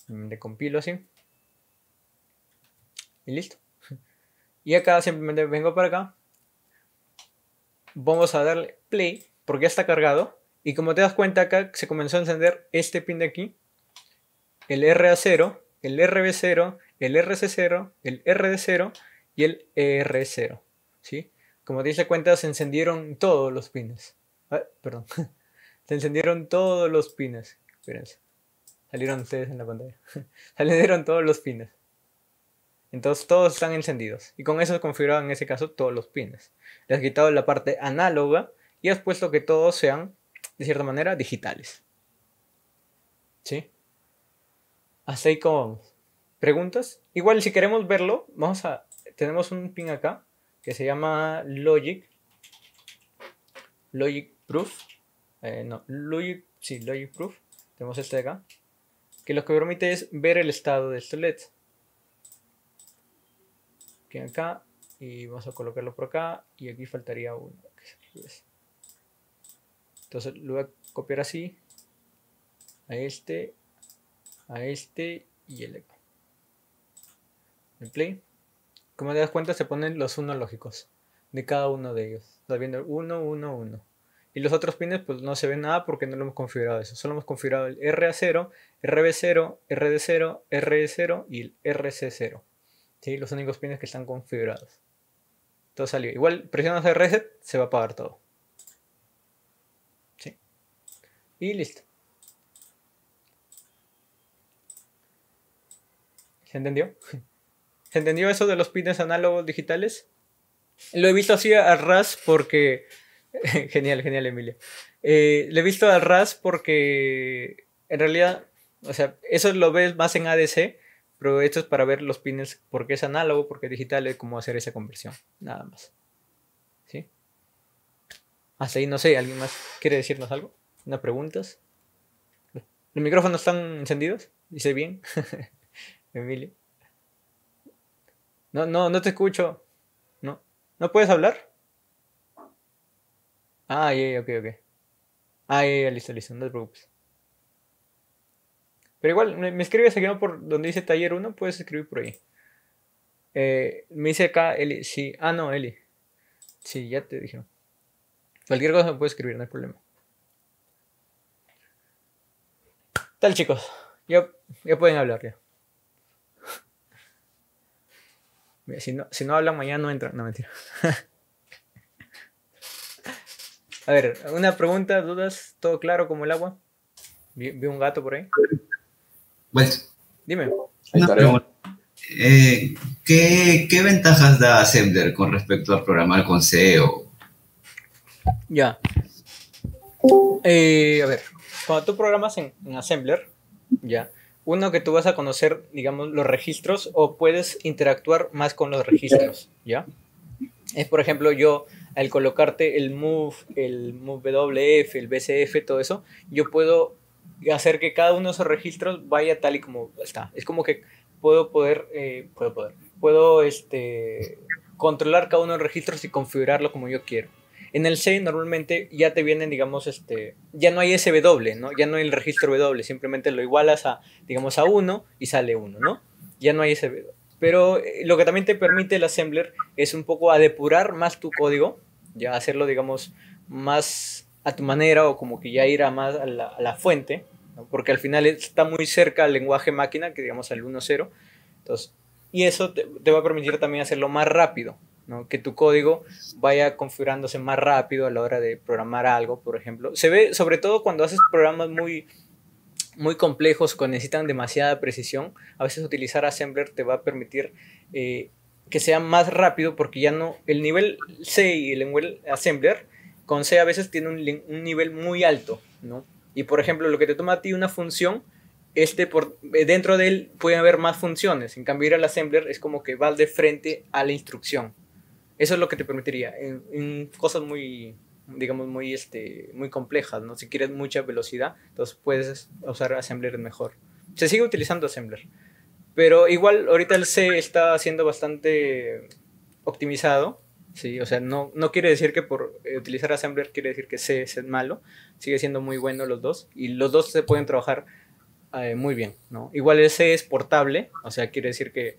Le compilo así. Y listo. Y acá simplemente vengo para acá vamos a darle play porque ya está cargado. Y como te das cuenta acá se comenzó a encender este pin de aquí, el RA0, el RB0, el RC0, el RD0 y el r 0 ¿sí? Como te diste cuenta se encendieron todos los pines. perdón. se encendieron todos los pines. Espérense. Salieron ustedes en la pantalla. Salieron todos los pines. Entonces todos están encendidos. Y con eso configurado en ese caso todos los pines. Le has quitado la parte análoga y has puesto que todos sean, de cierta manera, digitales. ¿Sí? Así ahí como ¿Preguntas? Igual si queremos verlo, vamos a... Tenemos un pin acá que se llama Logic. Logic Proof. Eh, no, Logic, sí, Logic Proof. Tenemos este de acá. Que lo que permite es ver el estado de este LED que acá y vamos a colocarlo por acá y aquí faltaría uno entonces lo voy a copiar así a este a este y el eco play como te das cuenta se ponen los unos lógicos de cada uno de ellos Está viendo el 1 1 1 y los otros pines pues no se ve nada porque no lo hemos configurado eso solo hemos configurado el RA0 RB0 RD0 RE0 y el RC0 ¿sí? Los únicos pines que están configurados. Todo salió. Igual presionas el reset, se va a apagar todo. ¿Sí? Y listo. ¿Se entendió? ¿Se entendió eso de los pines análogos digitales? Lo he visto así a Ras porque. genial, genial, Emilio Le eh, lo he visto a Ras porque. En realidad, o sea, eso lo ves más en ADC, pero esto es para ver los pines porque es análogo, porque es digital, es cómo hacer esa conversión. Nada más. ¿Sí? Hasta ahí no sé, ¿alguien más quiere decirnos algo? una preguntas? ¿Los micrófonos están encendidos? Dice bien. Emilio. No, no, no te escucho. No. ¿No puedes hablar? Ah, ok, ok. Ah, ya listo, listo, no te preocupes. Pero igual, me, escribe escribes aquí ¿no? por donde dice taller 1, puedes escribir por ahí. Eh, me dice acá Eli, sí. Ah, no, Eli. Sí, ya te dijeron. Cualquier cosa me puedes escribir, no hay problema. Tal chicos, ya, pueden hablar ya. si, no, si no hablan mañana no entran, no mentira. A ver, una pregunta, dudas, todo claro como el agua. Vi, vi un gato por ahí. Bueno, Dime. Eh, ¿qué, ventajas da Assembler con respecto al programar con C e Ya. Eh, a ver, cuando tú programas en, en, Assembler, ya, uno que tú vas a conocer, digamos, los registros o puedes interactuar más con los registros, ¿ya? Es, por ejemplo, yo al colocarte el move, el move WF, el BCF, todo eso, yo puedo hacer que cada uno de esos registros vaya tal y como está. Es como que puedo poder, eh, puedo poder, puedo este, controlar cada uno de los registros y configurarlo como yo quiero. En el C normalmente ya te vienen, digamos, este, ya no hay ese W, ¿no? Ya no hay el registro W, simplemente lo igualas a, digamos, a 1 y sale 1, ¿no? Ya no hay ese Pero eh, lo que también te permite el assembler es un poco a depurar más tu código, ya hacerlo, digamos, más a tu manera o como que ya ir a más a la, fuente, porque al final está muy cerca al lenguaje máquina, que digamos al 1.0. Entonces, y eso te, va a permitir también hacerlo más rápido, ¿no? que tu código vaya configurándose más rápido a la hora de programar algo, por ejemplo. Se ve sobre todo cuando haces programas muy muy complejos que necesitan demasiada precisión, a veces utilizar assembler te va a permitir eh, que sea más rápido porque ya no, el nivel C y el nivel assembler con C a veces tiene un, nivel muy alto, ¿no? Y por ejemplo, lo que te toma a ti una función, este por, eh, dentro de él puede haber más funciones. En cambio, ir al assembler es como que va de frente a la instrucción. Eso es lo que te permitiría. En, cosas muy, digamos, muy, este, muy complejas, ¿no? Si quieres mucha velocidad, entonces puedes usar assembler mejor. Se sigue utilizando assembler. Pero igual ahorita el C está siendo bastante optimizado Sí, o sea, no, no quiere decir que por eh, utilizar Assembler quiere decir que C es malo, sigue siendo muy bueno los dos y los dos se pueden trabajar eh, muy bien, ¿no? Igual el C es portable, o sea, quiere decir que,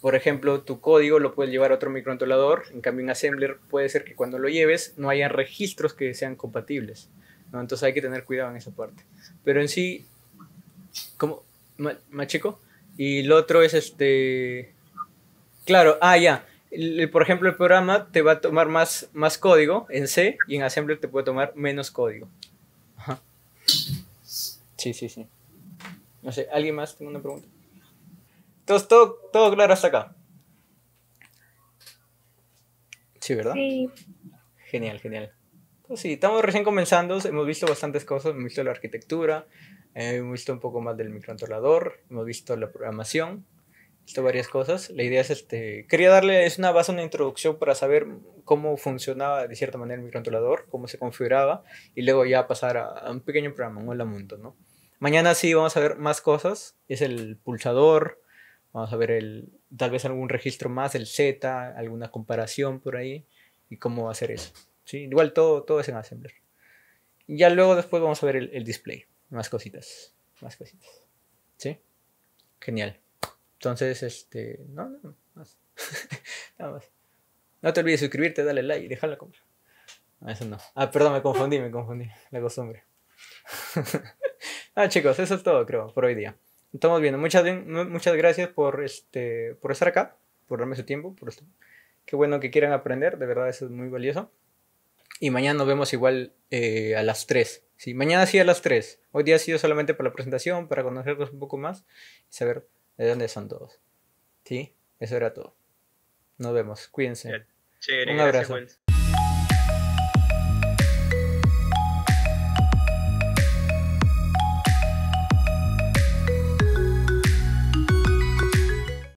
por ejemplo, tu código lo puedes llevar a otro microcontrolador, en cambio en Assembler puede ser que cuando lo lleves no haya registros que sean compatibles, Entonces hay que tener cuidado en esa parte. Pero en sí, como, más chico, y lo otro es este... Claro, ah, ya por ejemplo, el programa te va a tomar más, más código en C y en Assembler te puede tomar menos código. Ajá. Sí, sí, sí. No sé, ¿alguien más tiene una pregunta? Entonces, todo, todo claro hasta acá. Sí, ¿verdad? Sí. Genial, genial. Pues sí, estamos recién comenzando, hemos visto bastantes cosas, hemos visto la arquitectura, eh, hemos visto un poco más del microcontrolador, hemos visto la programación, varias cosas. La idea es, este, quería darle, es una base, una introducción para saber cómo funcionaba de cierta manera el microcontrolador, cómo se configuraba y luego ya pasar a, un pequeño programa, un hola mundo, ¿no? Mañana sí vamos a ver más cosas, es el pulsador, vamos a ver el, tal vez algún registro más, el Z, alguna comparación por ahí y cómo hacer eso. ¿sí? Igual todo, todo es en Assembler. Y ya luego después vamos a ver el, display, más cositas, más cositas. ¿Sí? Genial. Entonces, este, no, no, más. No te olvides suscribirte, dale like y dejar la eso no. Ah, perdón, me confundí, me confundí. La costumbre. ah, chicos, eso es todo, creo, por hoy día. Estamos viendo. Muchas, muchas gracias por, este, por estar acá, por darme su tiempo. Por este, Qué bueno que quieran aprender, de verdad, eso es muy valioso. Y mañana nos vemos igual eh, a las 3. Sí, mañana sí a las 3. Hoy día ha sido solamente para la presentación, para conocernos un poco más y saber ¿De dónde son todos? ¿Sí? Eso era todo. Nos vemos. Cuídense. Un abrazo.